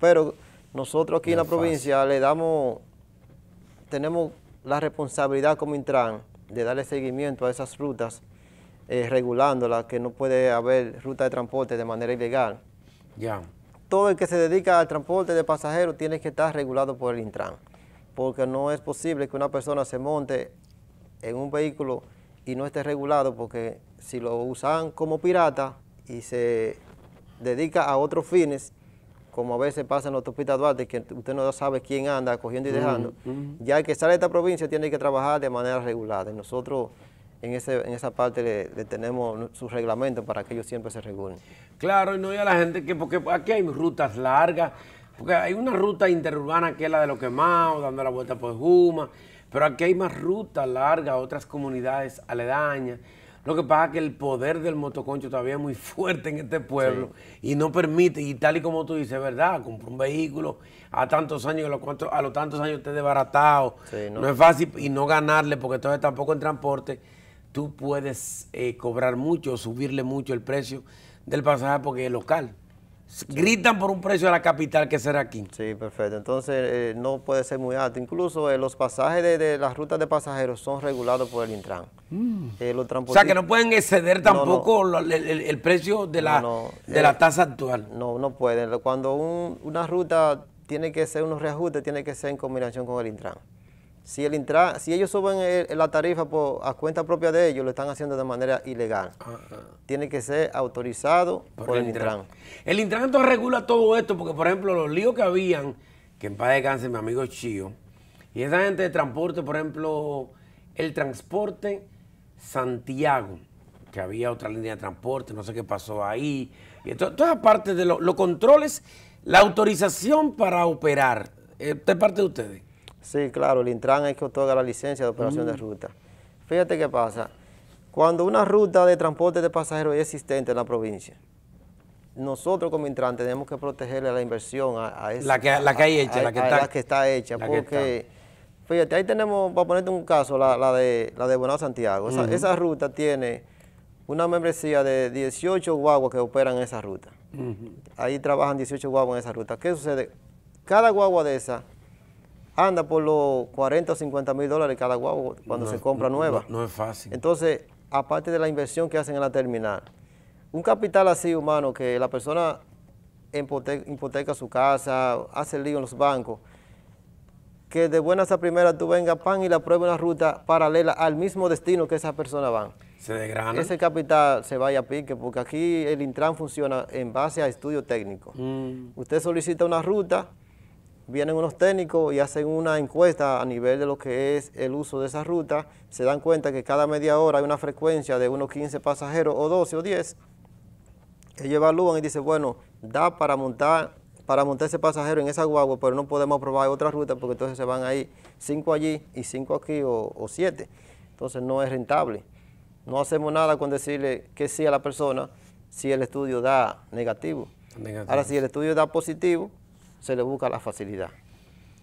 Pero nosotros aquí en la provincia le damos, tenemos la responsabilidad como Intran de darle seguimiento a esas rutas, eh, regulándolas, que no puede haber ruta de transporte de manera ilegal. Ya. Todo el que se dedica al transporte de pasajeros tiene que estar regulado por el Intran, porque no es posible que una persona se monte en un vehículo y no esté regulado porque si lo usan como pirata y se dedica a otros fines, como a veces pasa en los autopista Duarte, que usted no sabe quién anda cogiendo y dejando, ya que sale de esta provincia tiene que trabajar de manera regulada. nosotros en, esa parte le, tenemos sus reglamentos para que ellos siempre se regulen. Claro, y no hay a la gente que, porque aquí hay rutas largas, porque hay una ruta interurbana que es la de quemados, dando la vuelta por Juma, pero aquí hay más ruta larga a otras comunidades aledañas. Lo que pasa es que el poder del motoconcho todavía es muy fuerte en este pueblo y no permite, y tal y como tú dices, ¿verdad? Comprar un vehículo a tantos años, a los, a los tantos años esté desbaratado, no. es fácil y no ganarle, porque entonces tampoco en transporte tú puedes eh, cobrar mucho, subirle mucho el precio del pasaje porque es local gritan por un precio de la capital que será aquí. Sí, perfecto. Entonces eh, no puede ser muy alto. Incluso eh, los pasajes de, las rutas de pasajeros son regulados por el Intran. Mm. Eh, o sea que no pueden exceder tampoco El, precio de la, de la tasa actual. No, no pueden. Cuando una ruta tiene que ser unos reajustes, tiene que ser en combinación con el Intran. Si, el si ellos suben la tarifa a cuenta propia de ellos, lo están haciendo de manera ilegal. Ah, ah. Tiene que ser autorizado por, el Intran. El Intran regula todo esto porque, por ejemplo, los líos que habían, que en paz descanse mi amigo Chío, y esa gente de transporte, por ejemplo, el transporte Santiago, que había otra línea de transporte, no sé qué pasó ahí. Y entonces, toda de los controles, la autorización para operar, eh, es parte de ustedes? Sí, claro, el Intran es que otorga la licencia de operación de ruta. Fíjate qué pasa. Cuando una ruta de transporte de pasajeros es existente en la provincia, nosotros como Intran tenemos que protegerle la inversión a, esa, la, que, la que hay hecha, la, que está, la que está hecha. porque, fíjate, ahí tenemos, para ponerte un caso, la, de, la de Santiago. Esa, ruta tiene una membresía de 18 guaguas que operan esa ruta. Ahí trabajan 18 guaguas en esa ruta. ¿Qué sucede? Cada guagua de esa anda por los 40 o 50 mil dólares cada guagua cuando se compra nueva. No, es fácil. Entonces, aparte de la inversión que hacen en la terminal, un capital así humano que la persona hipoteca, su casa, hace lío en los bancos, que de buenas a primeras tú vengas pan y la pruebe una ruta paralela al mismo destino que esa persona van. Se desgrana. Ese capital se vaya a pique, porque aquí el Intran funciona en base a estudio técnico. Mm. Usted solicita una ruta, vienen unos técnicos y hacen una encuesta a nivel de lo que es el uso de esa ruta, se dan cuenta que cada media hora hay una frecuencia de unos 15 pasajeros o 12 o 10, ellos evalúan y dicen, bueno, da para montar para montar ese pasajero en esa guagua, pero no podemos probar otra ruta porque entonces se van ahí cinco allí y 5 aquí o siete, Entonces no es rentable. No hacemos nada con decirle que sí a la persona si el estudio da negativo. Ahora, si el estudio da positivo, se le busca la facilidad.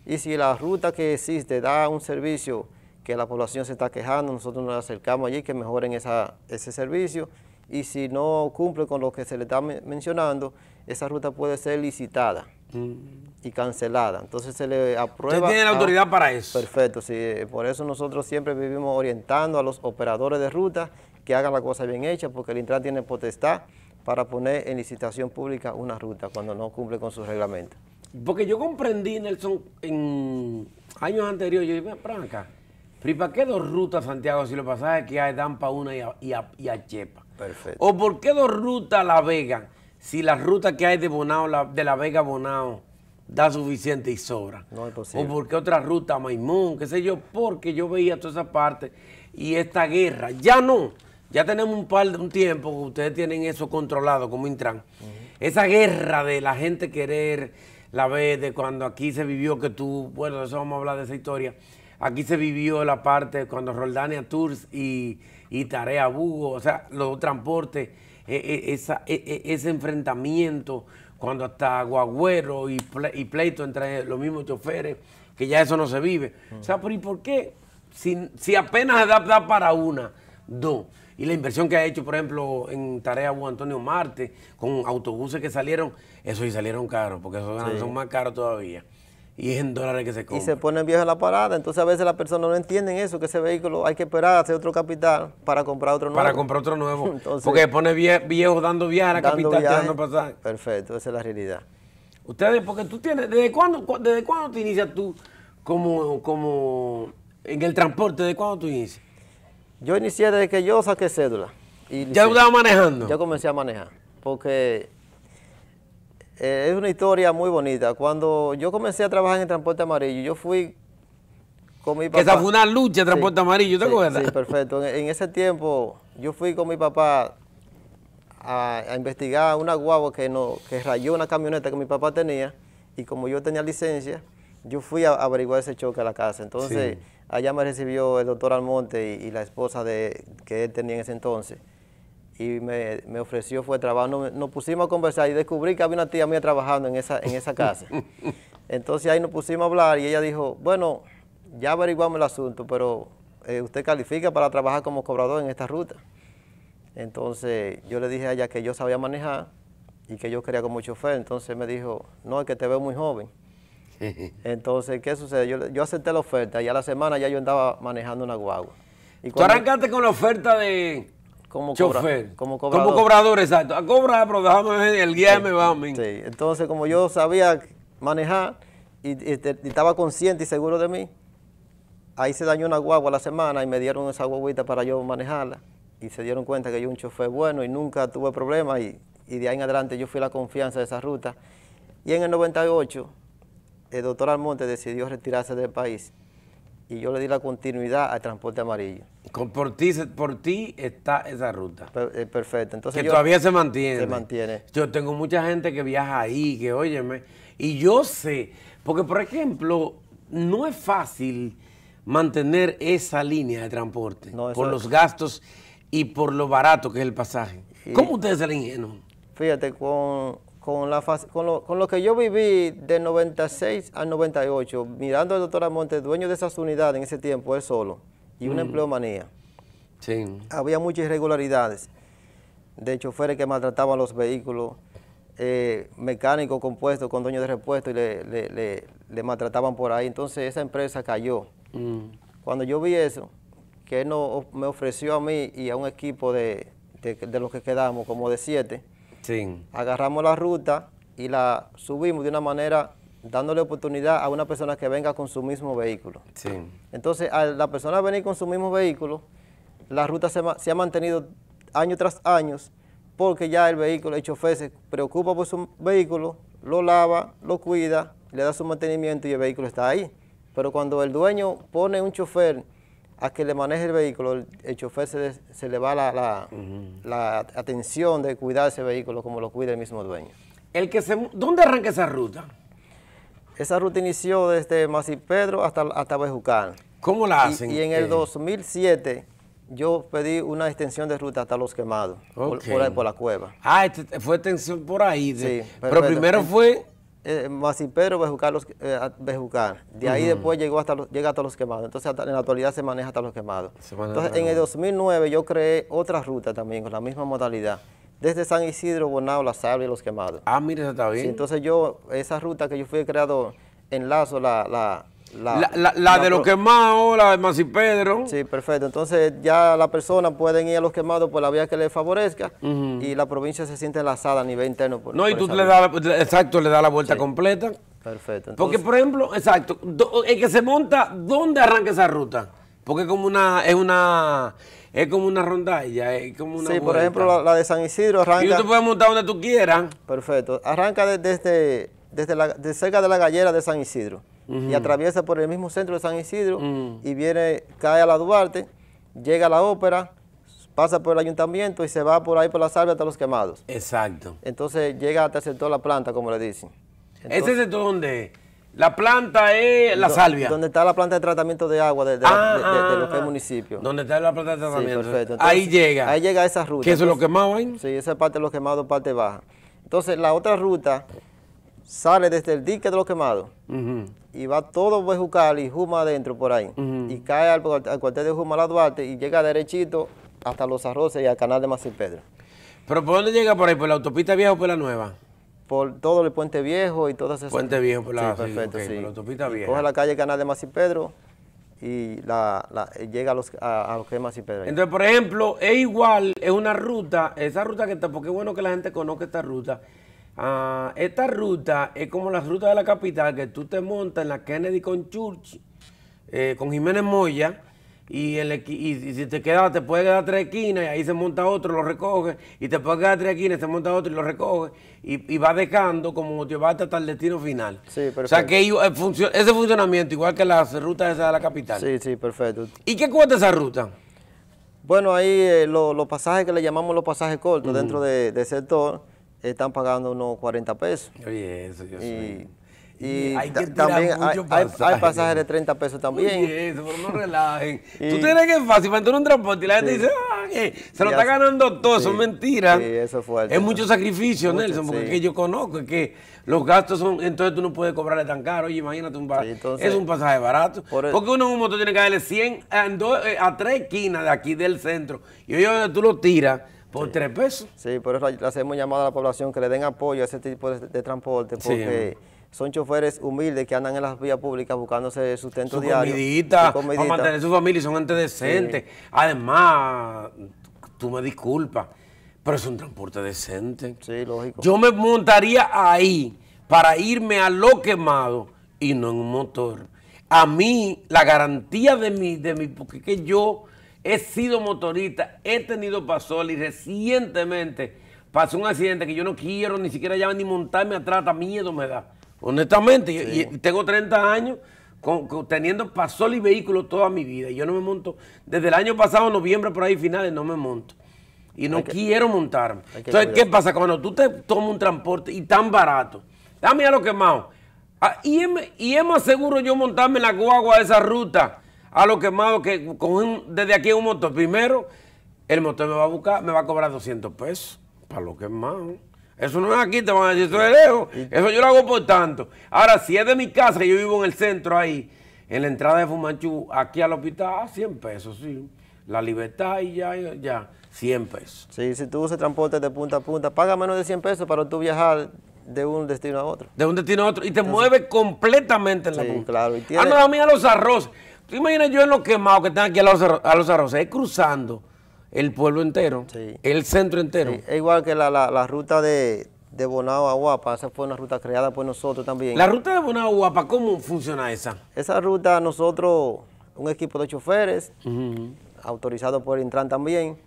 Y si la ruta que existe da un servicio que la población se está quejando, nosotros nos acercamos allí que mejoren ese servicio y si no cumple con lo que se le está mencionando, esa ruta puede ser licitada mm. y cancelada. Entonces se le aprueba. Usted tiene la autoridad para eso. Perfecto, Por eso nosotros siempre vivimos orientando a los operadores de ruta que hagan la cosa bien hecha, porque el Intran tiene potestad para poner en licitación pública una ruta cuando no cumple con sus reglamentos. Porque yo comprendí, Nelson, en años anteriores, yo dije, pero acá, para qué dos rutas, Santiago, si lo pasajes que hay dan para una y a, Chepa? Perfecto. ¿O por qué dos rutas a La Vega, si la ruta que hay de Bonao, la, de La Vega a Bonao, da suficiente y sobra? No es posible. ¿O por qué otra ruta a Maimón, qué sé yo? Porque yo veía toda esa parte y esta guerra. Ya no, ya tenemos un par de un tiempo que ustedes tienen eso controlado como Intran. Esa guerra de la gente querer la vez de cuando aquí se vivió que tú, bueno, eso vamos a hablar de esa historia. Aquí se vivió la parte cuando Roldania Tours y, y Tarea Bugo, o sea, los transportes, e, e, e, ese enfrentamiento, cuando hasta Guagüero y, pleito entre los mismos choferes, que ya eso no se vive. O sea, pero ¿y por qué? Si, apenas da para una, dos y la inversión que ha hecho, por ejemplo, en Tarea Juan Antonio Marte, con autobuses que salieron, eso sí salieron caros, porque esos son más caros todavía. Y es en dólares que se compra. Y se ponen a la parada, entonces a veces las personas no entienden eso, que ese vehículo hay que esperar, a hacer otro capital para comprar otro nuevo. Para comprar otro nuevo. porque pone viejo, dando viaje a la capital, Perfecto, esa es la realidad. Ustedes, porque tú tienes, ¿desde cuándo, desde cuándo te inicias tú como, como en el transporte? ¿Desde cuándo tú inicias? Yo inicié desde que yo saqué cédula. Y ¿Ya estaba manejando? Ya comencé a manejar, porque eh, es una historia muy bonita. Cuando yo comencé a trabajar en el transporte amarillo, yo fui con mi papá. Esa fue una lucha, el transporte amarillo, ¿te acuerdas? Sí, perfecto. En, ese tiempo, yo fui con mi papá a, investigar una guagua que, no, que rayó una camioneta que mi papá tenía, y como yo tenía licencia, yo fui a averiguar ese choque a la casa. Entonces, Allá me recibió el doctor Almonte y, la esposa de, que él tenía en ese entonces. Y me, ofreció, fue trabajo, nos, pusimos a conversar y descubrí que había una tía mía trabajando en esa, en esa casa. Entonces ahí nos pusimos a hablar y ella dijo, bueno, ya averiguamos el asunto, pero eh, usted califica para trabajar como cobrador en esta ruta. Entonces yo le dije a ella que yo sabía manejar y que yo quería como chofer. Entonces me dijo, no, es que te veo muy joven. Entonces, ¿qué sucede? Yo, acepté la oferta y a la semana ya yo andaba manejando una guagua. Y ¿Tú arrancaste con la oferta de como chofer? como cobrador. exacto. A cobrar, pero déjame el guía me va a mí. entonces como yo sabía manejar y, estaba consciente y seguro de mí, ahí se dañó una guagua a la semana y me dieron esa guaguita para yo manejarla y se dieron cuenta que yo un chofer bueno y nunca tuve problemas y, de ahí en adelante yo fui la confianza de esa ruta. Y en el 98 el doctor Almonte decidió retirarse del país y yo le di la continuidad al transporte amarillo. Con, por ti por ti está esa ruta. Eh, perfecto. Entonces que todavía se mantiene. Se mantiene. Yo tengo mucha gente que viaja ahí, que óyeme, y yo sé, porque por ejemplo, no es fácil mantener esa línea de transporte por los gastos y por lo barato que es el pasaje. ¿Cómo ustedes se la Fíjate, con con, la, lo, con lo que yo viví de 96 al 98, mirando al doctor Montes, dueño de esas unidades en ese tiempo, él solo, y una mm. empleomanía. Había muchas irregularidades de choferes que maltrataban los vehículos, eh, mecánico mecánicos compuestos con dueños de repuesto y le, maltrataban por ahí. Entonces esa empresa cayó. Mm. Cuando yo vi eso, que él no, me ofreció a mí y a un equipo de, de los que quedamos, como de siete, Agarramos la ruta y la subimos de una manera dándole oportunidad a una persona que venga con su mismo vehículo. Entonces, a la persona venir con su mismo vehículo, la ruta se, se ha mantenido año tras año porque ya el vehículo, el chofer se preocupa por su vehículo, lo lava, lo cuida, le da su mantenimiento y el vehículo está ahí. Pero cuando el dueño pone un chofer a que le maneje el vehículo, el, chofer se le, va la, atención de cuidar ese vehículo como lo cuida el mismo dueño. El que se, ¿Dónde arranca esa ruta? Esa ruta inició desde Masipedro hasta, hasta Bejucán. ¿Cómo la hacen? Y, en el 2007 yo pedí una extensión de ruta hasta Los Quemados, por, la cueva. Ah, este, fue extensión por ahí. sí, pero, primero fue eh, más Pedro, Bejucar, eh, De ahí después llegó hasta los, llega hasta los quemados. Entonces, en la actualidad se maneja hasta los quemados. Entonces, en el 2009 yo creé otra ruta también con la misma modalidad. Desde San Isidro, Bonao, La Sable y Los Quemados. Ah, mire, eso está bien. entonces yo, esa ruta que yo fui creado, enlazo la, la, la, de los quemados, la de Pedro. Sí, perfecto. Entonces ya la persona pueden ir a los quemados por la vía que les favorezca y la provincia se siente enlazada a nivel interno. no, y tú le das, exacto, le da la vuelta completa. Perfecto. Porque, por ejemplo, exacto, el que se monta, ¿dónde arranca esa ruta? Porque es como una, es una, es como una rondalla, es como una Sí, por ejemplo, la, de San Isidro arranca... Y tú puedes montar donde tú quieras. Perfecto. Arranca desde, desde, la, cerca de la gallera de San Isidro y atraviesa por el mismo centro de San Isidro y viene, cae a la Duarte, llega a la ópera, pasa por el ayuntamiento y se va por ahí por la salvia hasta los quemados. Exacto. Entonces llega hasta el sector de la planta, como le dicen. es el sector donde? La planta es la salvia. Donde está la planta de tratamiento de agua de, municipio. Donde está la planta de tratamiento. ahí llega. Ahí llega esa ruta. ¿Que es lo quemado ahí? Sí, esa parte de los quemados, parte baja. Entonces, la otra ruta sale desde el dique de los quemados y va todo Bejucal y Juma adentro por ahí. Y cae al, cuartel de Juma La Duarte y llega derechito hasta Los Arroces y al canal de Maci Pedro. ¿Pero por dónde llega por ahí? ¿Por la autopista vieja o por la nueva? Por todo el puente viejo y todas esas... Puente viejo por la, perfecto, sí. por la autopista vieja. Coge la calle Canal de Maci Pedro y la, eh, llega a los, a, los que es y Entonces, por ejemplo, es igual, es una ruta, esa ruta que está, porque es bueno que la gente conozca esta ruta, Ah, esta ruta es como la ruta de la capital que tú te montas en la Kennedy con Church, eh, con Jiménez Moya, y, si te quedas, te puede quedar tres esquinas, y ahí se monta otro, lo recoge, y te puedes quedar tres esquinas, se monta otro y lo recoge, y, va dejando como te va hasta el destino final. Sí, perfecto. O sea que eh, ese funcionamiento, igual que las rutas esas de la capital. Sí, sí, perfecto. ¿Y qué cuesta esa ruta? Bueno, ahí eh, los pasajes que le llamamos los pasajes cortos dentro de, de sector, están pagando unos 40 pesos. Oye, eso yo soy. Y, hay también hay, hay, pasajes de 30 pesos también. Oye, eso, pero no relajen. tú tienes que fácil, para un transporte y la gente dice, ah, se lo está ganando todo, son eso es mentira. Sí, eso es Es mucho sacrificio, Nelson, porque es que yo conozco, que los gastos son, entonces tú no puedes cobrarle tan caro. Oye, imagínate un pasaje. es un pasaje barato. E porque uno en un motor tiene que darle 100 a, eh, a tres esquinas de aquí del centro. Y oye, tú lo tiras ¿Por tres pesos? Sí, por eso le hacemos llamado a la población que le den apoyo a ese tipo de, transporte, porque son choferes humildes que andan en las vías públicas buscándose sustento diario. Comidita, su comidita, para mantener su familia y son gente decente. Además, tú me disculpas, pero es un transporte decente. Sí, lógico. Yo me montaría ahí para irme a lo quemado y no en un motor. A mí, la garantía de mi, de mi porque que yo he sido motorista, he tenido pasol y recientemente pasó un accidente que yo no quiero ni siquiera ya ni montarme atrás, miedo me da. Honestamente, tengo 30 años teniendo pasol y vehículo toda mi vida. Y yo no me monto, desde el año pasado, noviembre, por ahí finales, no me monto. Y no quiero montarme. Entonces, ¿qué pasa? Cuando tú te tomas un transporte y tan barato, dame a lo quemado. Ah, y, es, y más seguro yo montarme en la guagua de esa ruta a lo que con desde aquí un motor. Primero, el motor me va a buscar, me va a cobrar 200 pesos para lo más Eso no es aquí, te van a decir, eso es lejos. Eso yo lo hago por tanto. Ahora, si es de mi casa, yo vivo en el centro ahí, en la entrada de Fumanchu, aquí al hospital, a ah, 100 pesos, sí. La libertad y ya, ya, 100 pesos. Sí, si tú usas transporte de punta a punta, paga menos de 100 pesos para tú viajar de un destino a otro. De un destino a otro. Y te mueve completamente en la punta. claro. Y Ah, no, a mí a los arroces. ¿Te imaginas yo en los quemados que están aquí a los, a los arroces, cruzando el pueblo entero, el centro entero? Es igual que la, ruta de, de, Bonao a Guapa, esa fue una ruta creada por nosotros también. ¿La ruta de Bonao a Guapa, cómo funciona esa? Esa ruta nosotros, un equipo de choferes, autorizado por Intran también,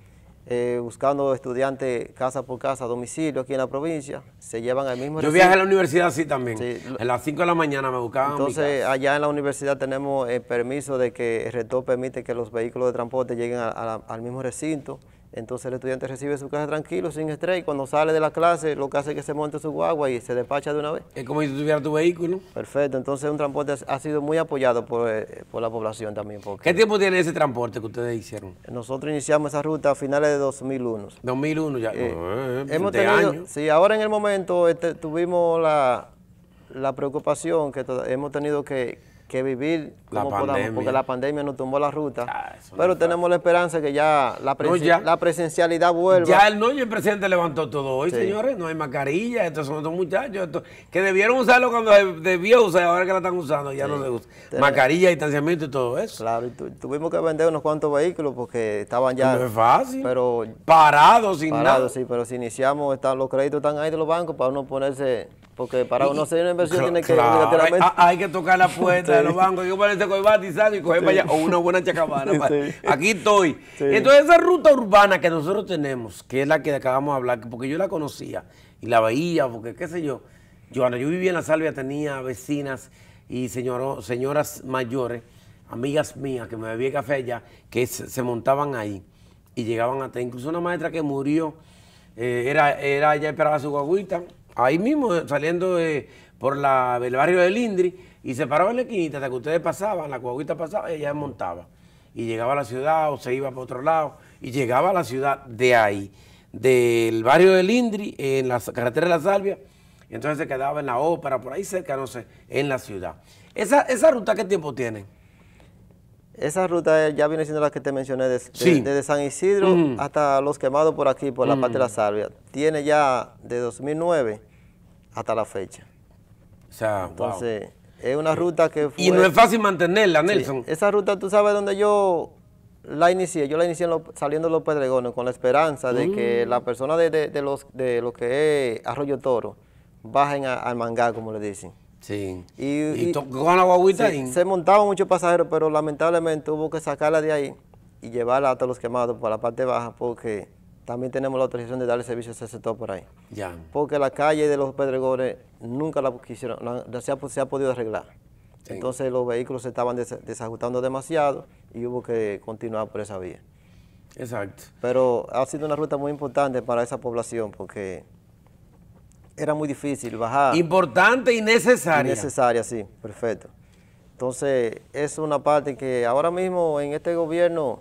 eh, buscando estudiantes casa por casa, domicilio aquí en la provincia, se llevan al mismo Yo viajé a la universidad así también, sí. a las 5 de la mañana me buscaban Entonces allá en la universidad tenemos el permiso de que el rector permite que los vehículos de transporte lleguen al mismo recinto, entonces el estudiante recibe su casa tranquilo, sin estrés, y cuando sale de la clase lo que hace es que se monte su guagua y se despacha de una vez. Es como si tuviera tu vehículo. Perfecto, entonces un transporte ha sido muy apoyado por, eh, la población también. ¿Qué tiempo tiene ese transporte que ustedes hicieron? Nosotros iniciamos esa ruta a finales de 2001. 2001 ya, eh, eh, hemos tenido, años. Sí, ahora en el momento este, tuvimos la, la preocupación que hemos tenido que, que vivir porque la pandemia nos tumbó la ruta. pero tenemos la esperanza que ya la, la presencialidad vuelva. Ya el noche el presidente levantó todo hoy, señores. No hay mascarilla, estos son los muchachos que debieron usarlo cuando debió usar, ahora que la están usando ya no se usa. Mascarilla, distanciamiento y todo eso. Claro, tuvimos que vender unos cuantos vehículos porque estaban ya... Pero, parados, sin parados, nada. sí, pero si iniciamos, están, los créditos están ahí de los bancos para uno ponerse porque para uno hacer una inversión tiene que claro, hay, hay, que tocar la puerta de los bancos. Yo parece que y y coger para allá. O una buena chacabana. Aquí estoy. Entonces, esa ruta urbana que nosotros tenemos, que es la que acabamos de hablar, porque yo la conocía y la veía, porque qué sé yo. Yo, yo vivía en la Salvia, tenía vecinas y señoras mayores, amigas mías que me bebía café allá, que se, montaban ahí y llegaban hasta. Incluso una maestra que murió, eh, era, era, ella esperaba su guaguita ahí mismo eh, saliendo eh, por la, el barrio del Indri y se paraba en la esquinita hasta que ustedes pasaban, la coaguita pasaba y ella montaba. Y llegaba a la ciudad o se iba para otro lado y llegaba a la ciudad de ahí, del barrio del Indri, en la carretera de la Salvia, entonces se quedaba en la ópera, por ahí cerca, no sé, en la ciudad. ¿Esa, esa ruta qué tiempo tienen? Esa ruta ya viene siendo la que te mencioné, desde, San Isidro hasta Los Quemados por aquí, por la parte de la mm. Salvia. Tiene ya de 2009 hasta la fecha. O sea, Entonces, es una ruta que fue... Y no es fácil mantenerla, Nelson. Esa ruta, tú sabes donde yo la inicié. Yo la inicié saliendo de los Pedregones con la esperanza de que mm. la persona de, los, de lo que es Arroyo Toro bajen al mangá, como le dicen. Sí. Y, la Se montaban muchos pasajeros, pero lamentablemente hubo que sacarla de ahí y llevarla hasta los quemados para la parte baja porque también tenemos la autorización de darle servicio a ese sector por ahí. Ya. Porque la calle de los Pedregores nunca la se, ha, podido arreglar. Entonces los vehículos se estaban desajustando demasiado y hubo que continuar por esa vía. Exacto. Pero ha sido una ruta muy importante para esa población porque era muy difícil bajar. Importante y necesaria. necesaria, sí, perfecto. Entonces, es una parte que ahora mismo en este gobierno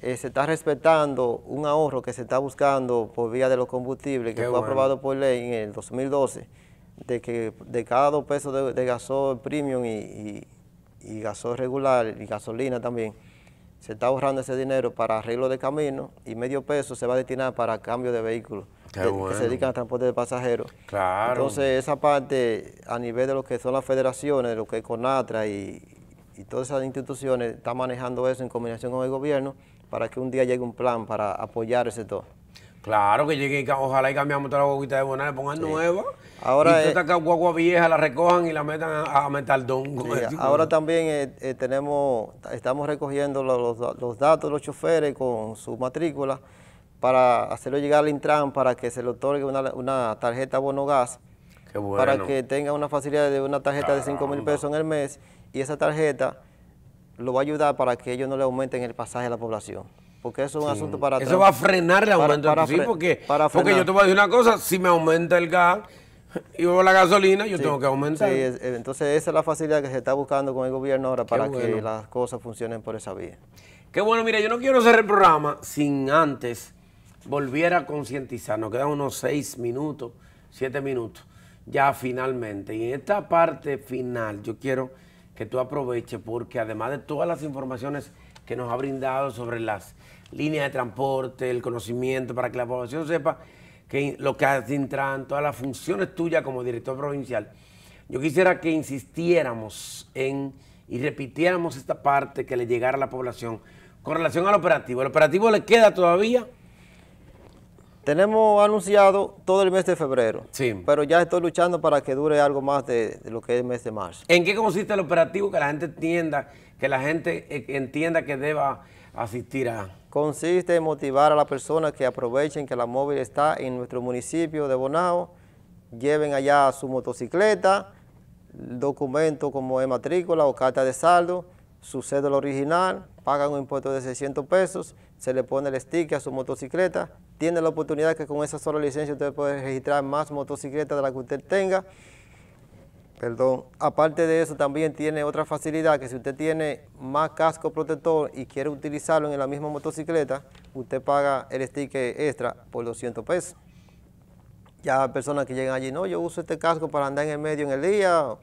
eh, se está respetando un ahorro que se está buscando por vía de los combustibles, que fue aprobado por ley en el 2012, de que de cada dos pesos de, de premium y, y, y regular y gasolina también, se está ahorrando ese dinero para arreglo de camino y medio peso se va a destinar para cambio de vehículos que se dedican al transporte de pasajeros. Claro. Entonces, esa parte, a nivel de lo que son las federaciones, lo que es CONATRA y, todas esas instituciones, está manejando eso en combinación con el gobierno para que un día llegue un plan para apoyar ese todo. Claro que llegue, ojalá y cambiamos toda la guaguita de y pongan nueva. Ahora, esta guagua vieja la recojan y la metan a, metal metaldón. ahora también eh, eh, tenemos, estamos recogiendo los, los, datos de los choferes con su matrícula para hacerlo llegar al Intran para que se le otorgue una, tarjeta bono gas para que tenga una facilidad de una tarjeta de 5 mil pesos en el mes y esa tarjeta lo va a ayudar para que ellos no le aumenten el pasaje a la población. Porque eso es un asunto para... Eso va a frenar el aumento para, porque, yo te voy a decir una cosa, si me aumenta el gas y la gasolina, yo tengo que aumentar. entonces esa es la facilidad que se está buscando con el gobierno ahora para que las cosas funcionen por esa vía. Qué bueno, mira, yo no quiero cerrar el programa sin antes volviera a concientizar. Nos quedan unos seis minutos, siete minutos, ya finalmente. Y en esta parte final yo quiero que tú aproveches porque además de todas las informaciones que nos ha brindado sobre las líneas de transporte, el conocimiento, para que la población sepa que lo que has todas las funciones tuyas como director provincial, yo quisiera que insistiéramos en y repitiéramos esta parte que le llegara a la población con relación al operativo. El operativo le queda todavía tenemos anunciado todo el mes de febrero, pero ya estoy luchando para que dure algo más de, lo que es el mes de marzo. ¿En qué consiste el operativo que la gente entienda, que la gente eh, entienda que deba asistir a? Consiste en motivar a las personas que aprovechen que la móvil está en nuestro municipio de Bonao, lleven allá su motocicleta, documento como es matrícula o carta de saldo, sucede lo original, pagan un impuesto de 600 pesos, se le pone el stick a su motocicleta, tiene la oportunidad que con esa sola licencia usted puede registrar más motocicletas de la que usted tenga. Perdón. Aparte de eso, también tiene otra facilidad, que si usted tiene más casco protector y quiere utilizarlo en la misma motocicleta, usted paga el stick extra por 200 pesos. Ya personas que llegan allí, no, yo uso este casco para andar en el medio en el día,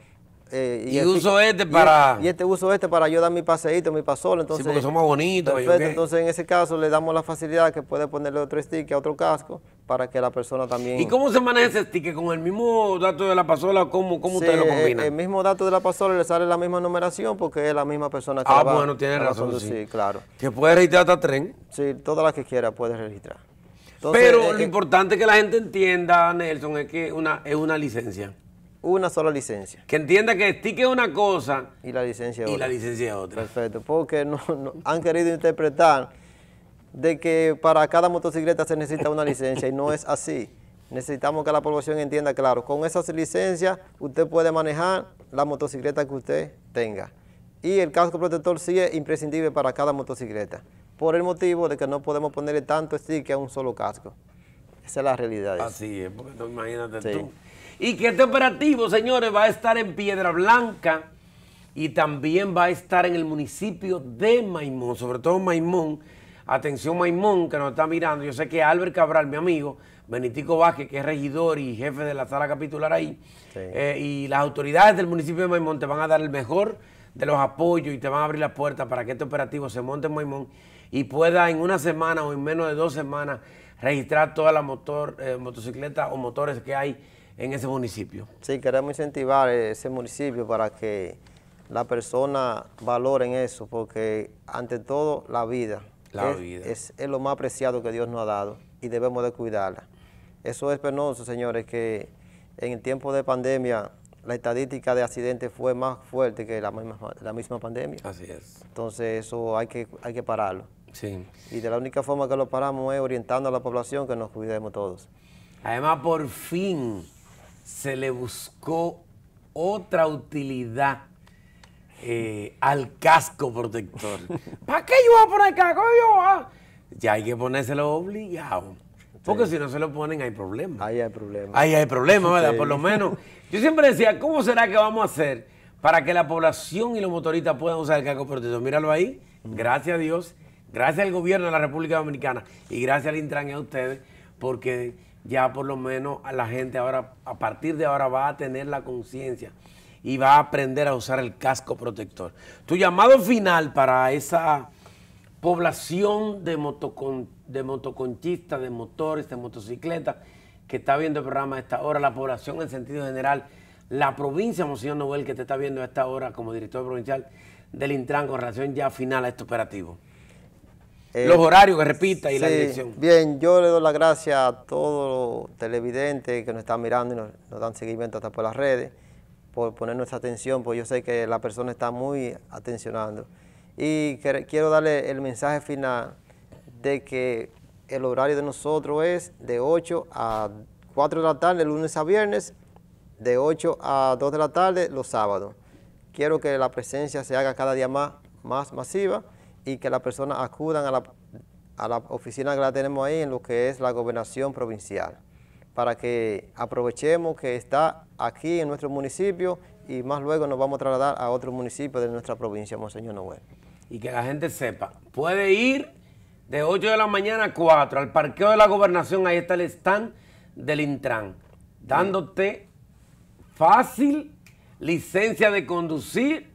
eh, y, uso este para... Y, este uso este para yo dar mi paseíto, mi pasola Entonces, sí, porque son bonitos. Perfecto, entonces en ese caso le damos la facilidad que puede ponerle otro stick a otro casco para que la persona también... ¿Y cómo se maneja ese stick? ¿Con el mismo dato de la pasola? ¿Cómo, cómo usted lo eh, combina? El, mismo dato de la pasola le sale la misma numeración porque es la misma persona que Ah, bueno, tiene razón, sí. claro. ¿Que puede registrar hasta tren? Sí, todas las que quiera puede registrar. Pero eh, lo importante que la gente entienda, Nelson, es que una, es una licencia una sola licencia. Que entienda que el es una cosa y la licencia es otra. La licencia Perfecto, porque no, han querido interpretar de que para cada motocicleta se necesita una licencia y no es así. Necesitamos que la población entienda claro, con esas licencias usted puede manejar la motocicleta que usted tenga. Y el casco protector sí es imprescindible para cada motocicleta, por el motivo de que no podemos ponerle tanto stick a un solo casco. Esa es la realidad. Así es, porque tú imagínate tú y que este operativo, señores, va a estar en Piedra Blanca y también va a estar en el municipio de Maimón, sobre todo Maimón. Atención Maimón, que nos está mirando. Yo sé que Albert Cabral, mi amigo, Benitico Vázquez, que es regidor y jefe de la sala capitular ahí, eh, y las autoridades del municipio de Maimón te van a dar el mejor de los apoyos y te van a abrir la puerta para que este operativo se monte en Maimón y pueda en una semana o en menos de dos semanas registrar todas las motor, eh, motocicletas o motores que hay en ese municipio. Sí, queremos incentivar ese municipio para que persona personas valoren eso, porque ante todo la vida, la es, vida. Es, lo más apreciado que Dios nos ha dado y debemos de cuidarla. Eso es penoso, señores, que en el tiempo de pandemia la estadística de accidentes fue más fuerte que la misma, la misma pandemia. Así es. Entonces eso hay que, hay que pararlo. Sí. Y de la única forma que lo paramos es orientando a la población que nos cuidemos todos. Además, por fin, se le buscó otra utilidad eh, al casco protector. ¿Para qué yo voy a poner casco? Yo Ya hay que ponérselo obligado. Porque si no se lo ponen hay problemas. Ahí hay problemas. Ahí hay problemas, ¿verdad? Por lo menos. Yo siempre decía, ¿cómo será que vamos a hacer para que la población y los motoristas puedan usar el casco protector? Míralo ahí. Gracias a Dios, gracias al gobierno de la República Dominicana y gracias al Intran y a ustedes, porque ya por lo menos a la gente ahora, a partir de ahora va a tener la conciencia y va a aprender a usar el casco protector. Tu llamado final para esa población de, motocon, de motoconchistas, de motores, de motocicletas que está viendo el programa a esta hora, la población en sentido general, la provincia, Monseñor Noel, que te está viendo a esta hora como director provincial del Intran con relación ya final a este operativo. Eh, los horarios que repita y la dirección. Bien, yo le doy las gracias a todos los televidentes que nos están mirando y nos, dan seguimiento hasta por las redes, por poner nuestra atención, porque yo sé que la persona está muy atencionando. Y quiero darle el mensaje final de que el horario de nosotros es de 8 a 4 de la tarde, lunes a viernes, de 8 a 2 de la tarde, los sábados. Quiero que la presencia se haga cada día más, más masiva y que las personas acudan a la, oficina que la tenemos ahí en lo que es la gobernación provincial para que aprovechemos que está aquí en nuestro municipio y más luego nos vamos a trasladar a otro municipio de nuestra provincia, Monseñor Noel. Y que la gente sepa, puede ir de 8 de la mañana a 4 al parqueo de la gobernación, ahí está el stand del Intran, dándote fácil licencia de conducir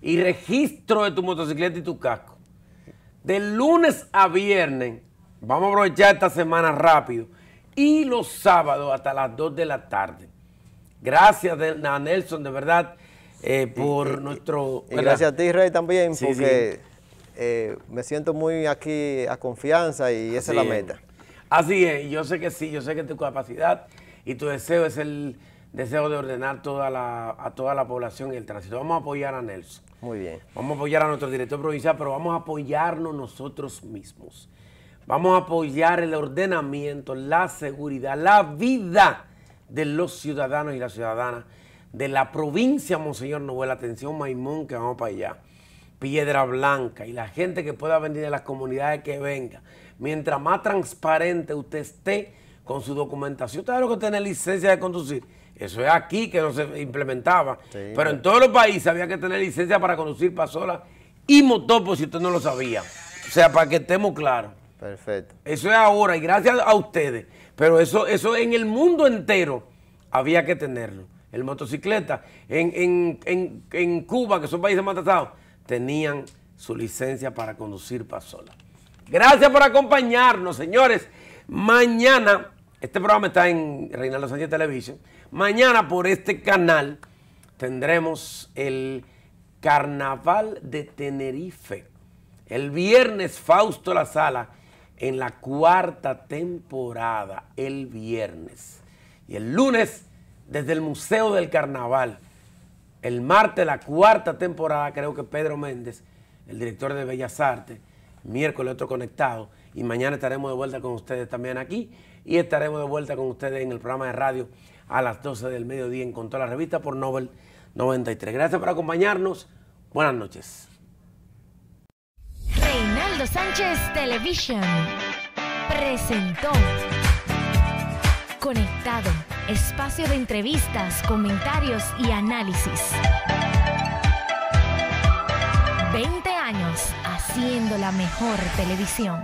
y registro de tu motocicleta y tu casco de lunes a viernes. Vamos a aprovechar esta semana rápido. Y los sábados hasta las 2 de la tarde. Gracias a Nelson, de verdad, eh, por eh, nuestro... Eh, gracias a ti, Rey, también, porque me siento muy aquí a confianza y esa es la meta. Así es, yo sé que sí, yo sé que tu capacidad y tu deseo es el deseo de ordenar toda a toda la población y el tránsito. Vamos a apoyar a Nelson. Muy bien. Vamos a apoyar a nuestro director provincial, pero vamos a apoyarnos nosotros mismos. Vamos a apoyar el ordenamiento, la seguridad, la vida de los ciudadanos y las ciudadanas de la provincia, Monseñor Noel, atención Maimón, que vamos para allá, Piedra Blanca y la gente que pueda venir de las comunidades que venga. Mientras más transparente usted esté con su documentación, usted lo que tiene licencia de conducir, eso es aquí que no se implementaba. pero en todos los países había que tener licencia para conducir pasola y motoposito pues, si usted no lo sabía. O sea, para que estemos claros. Perfecto. Eso es ahora y gracias a ustedes. Pero eso, eso en el mundo entero había que tenerlo. El motocicleta, en, en, Cuba, que son países más tratados, tenían su licencia para conducir pasola. Gracias por acompañarnos, señores. Mañana, este programa está en Reinaldo Sánchez Televisión. Mañana por este canal tendremos el Carnaval de Tenerife. El viernes Fausto La Sala en la cuarta temporada, el viernes. Y el lunes desde el Museo del Carnaval. El martes la cuarta temporada, creo que Pedro Méndez, el director de Bellas Artes, miércoles otro conectado. Y mañana estaremos de vuelta con ustedes también aquí y estaremos de vuelta con ustedes en el programa de radio a las 12 del mediodía encontró la revista por Nobel 93. Gracias por acompañarnos. Buenas noches. Reinaldo Sánchez Televisión presentó Conectado, espacio de entrevistas, comentarios y análisis. 20 años haciendo la mejor televisión.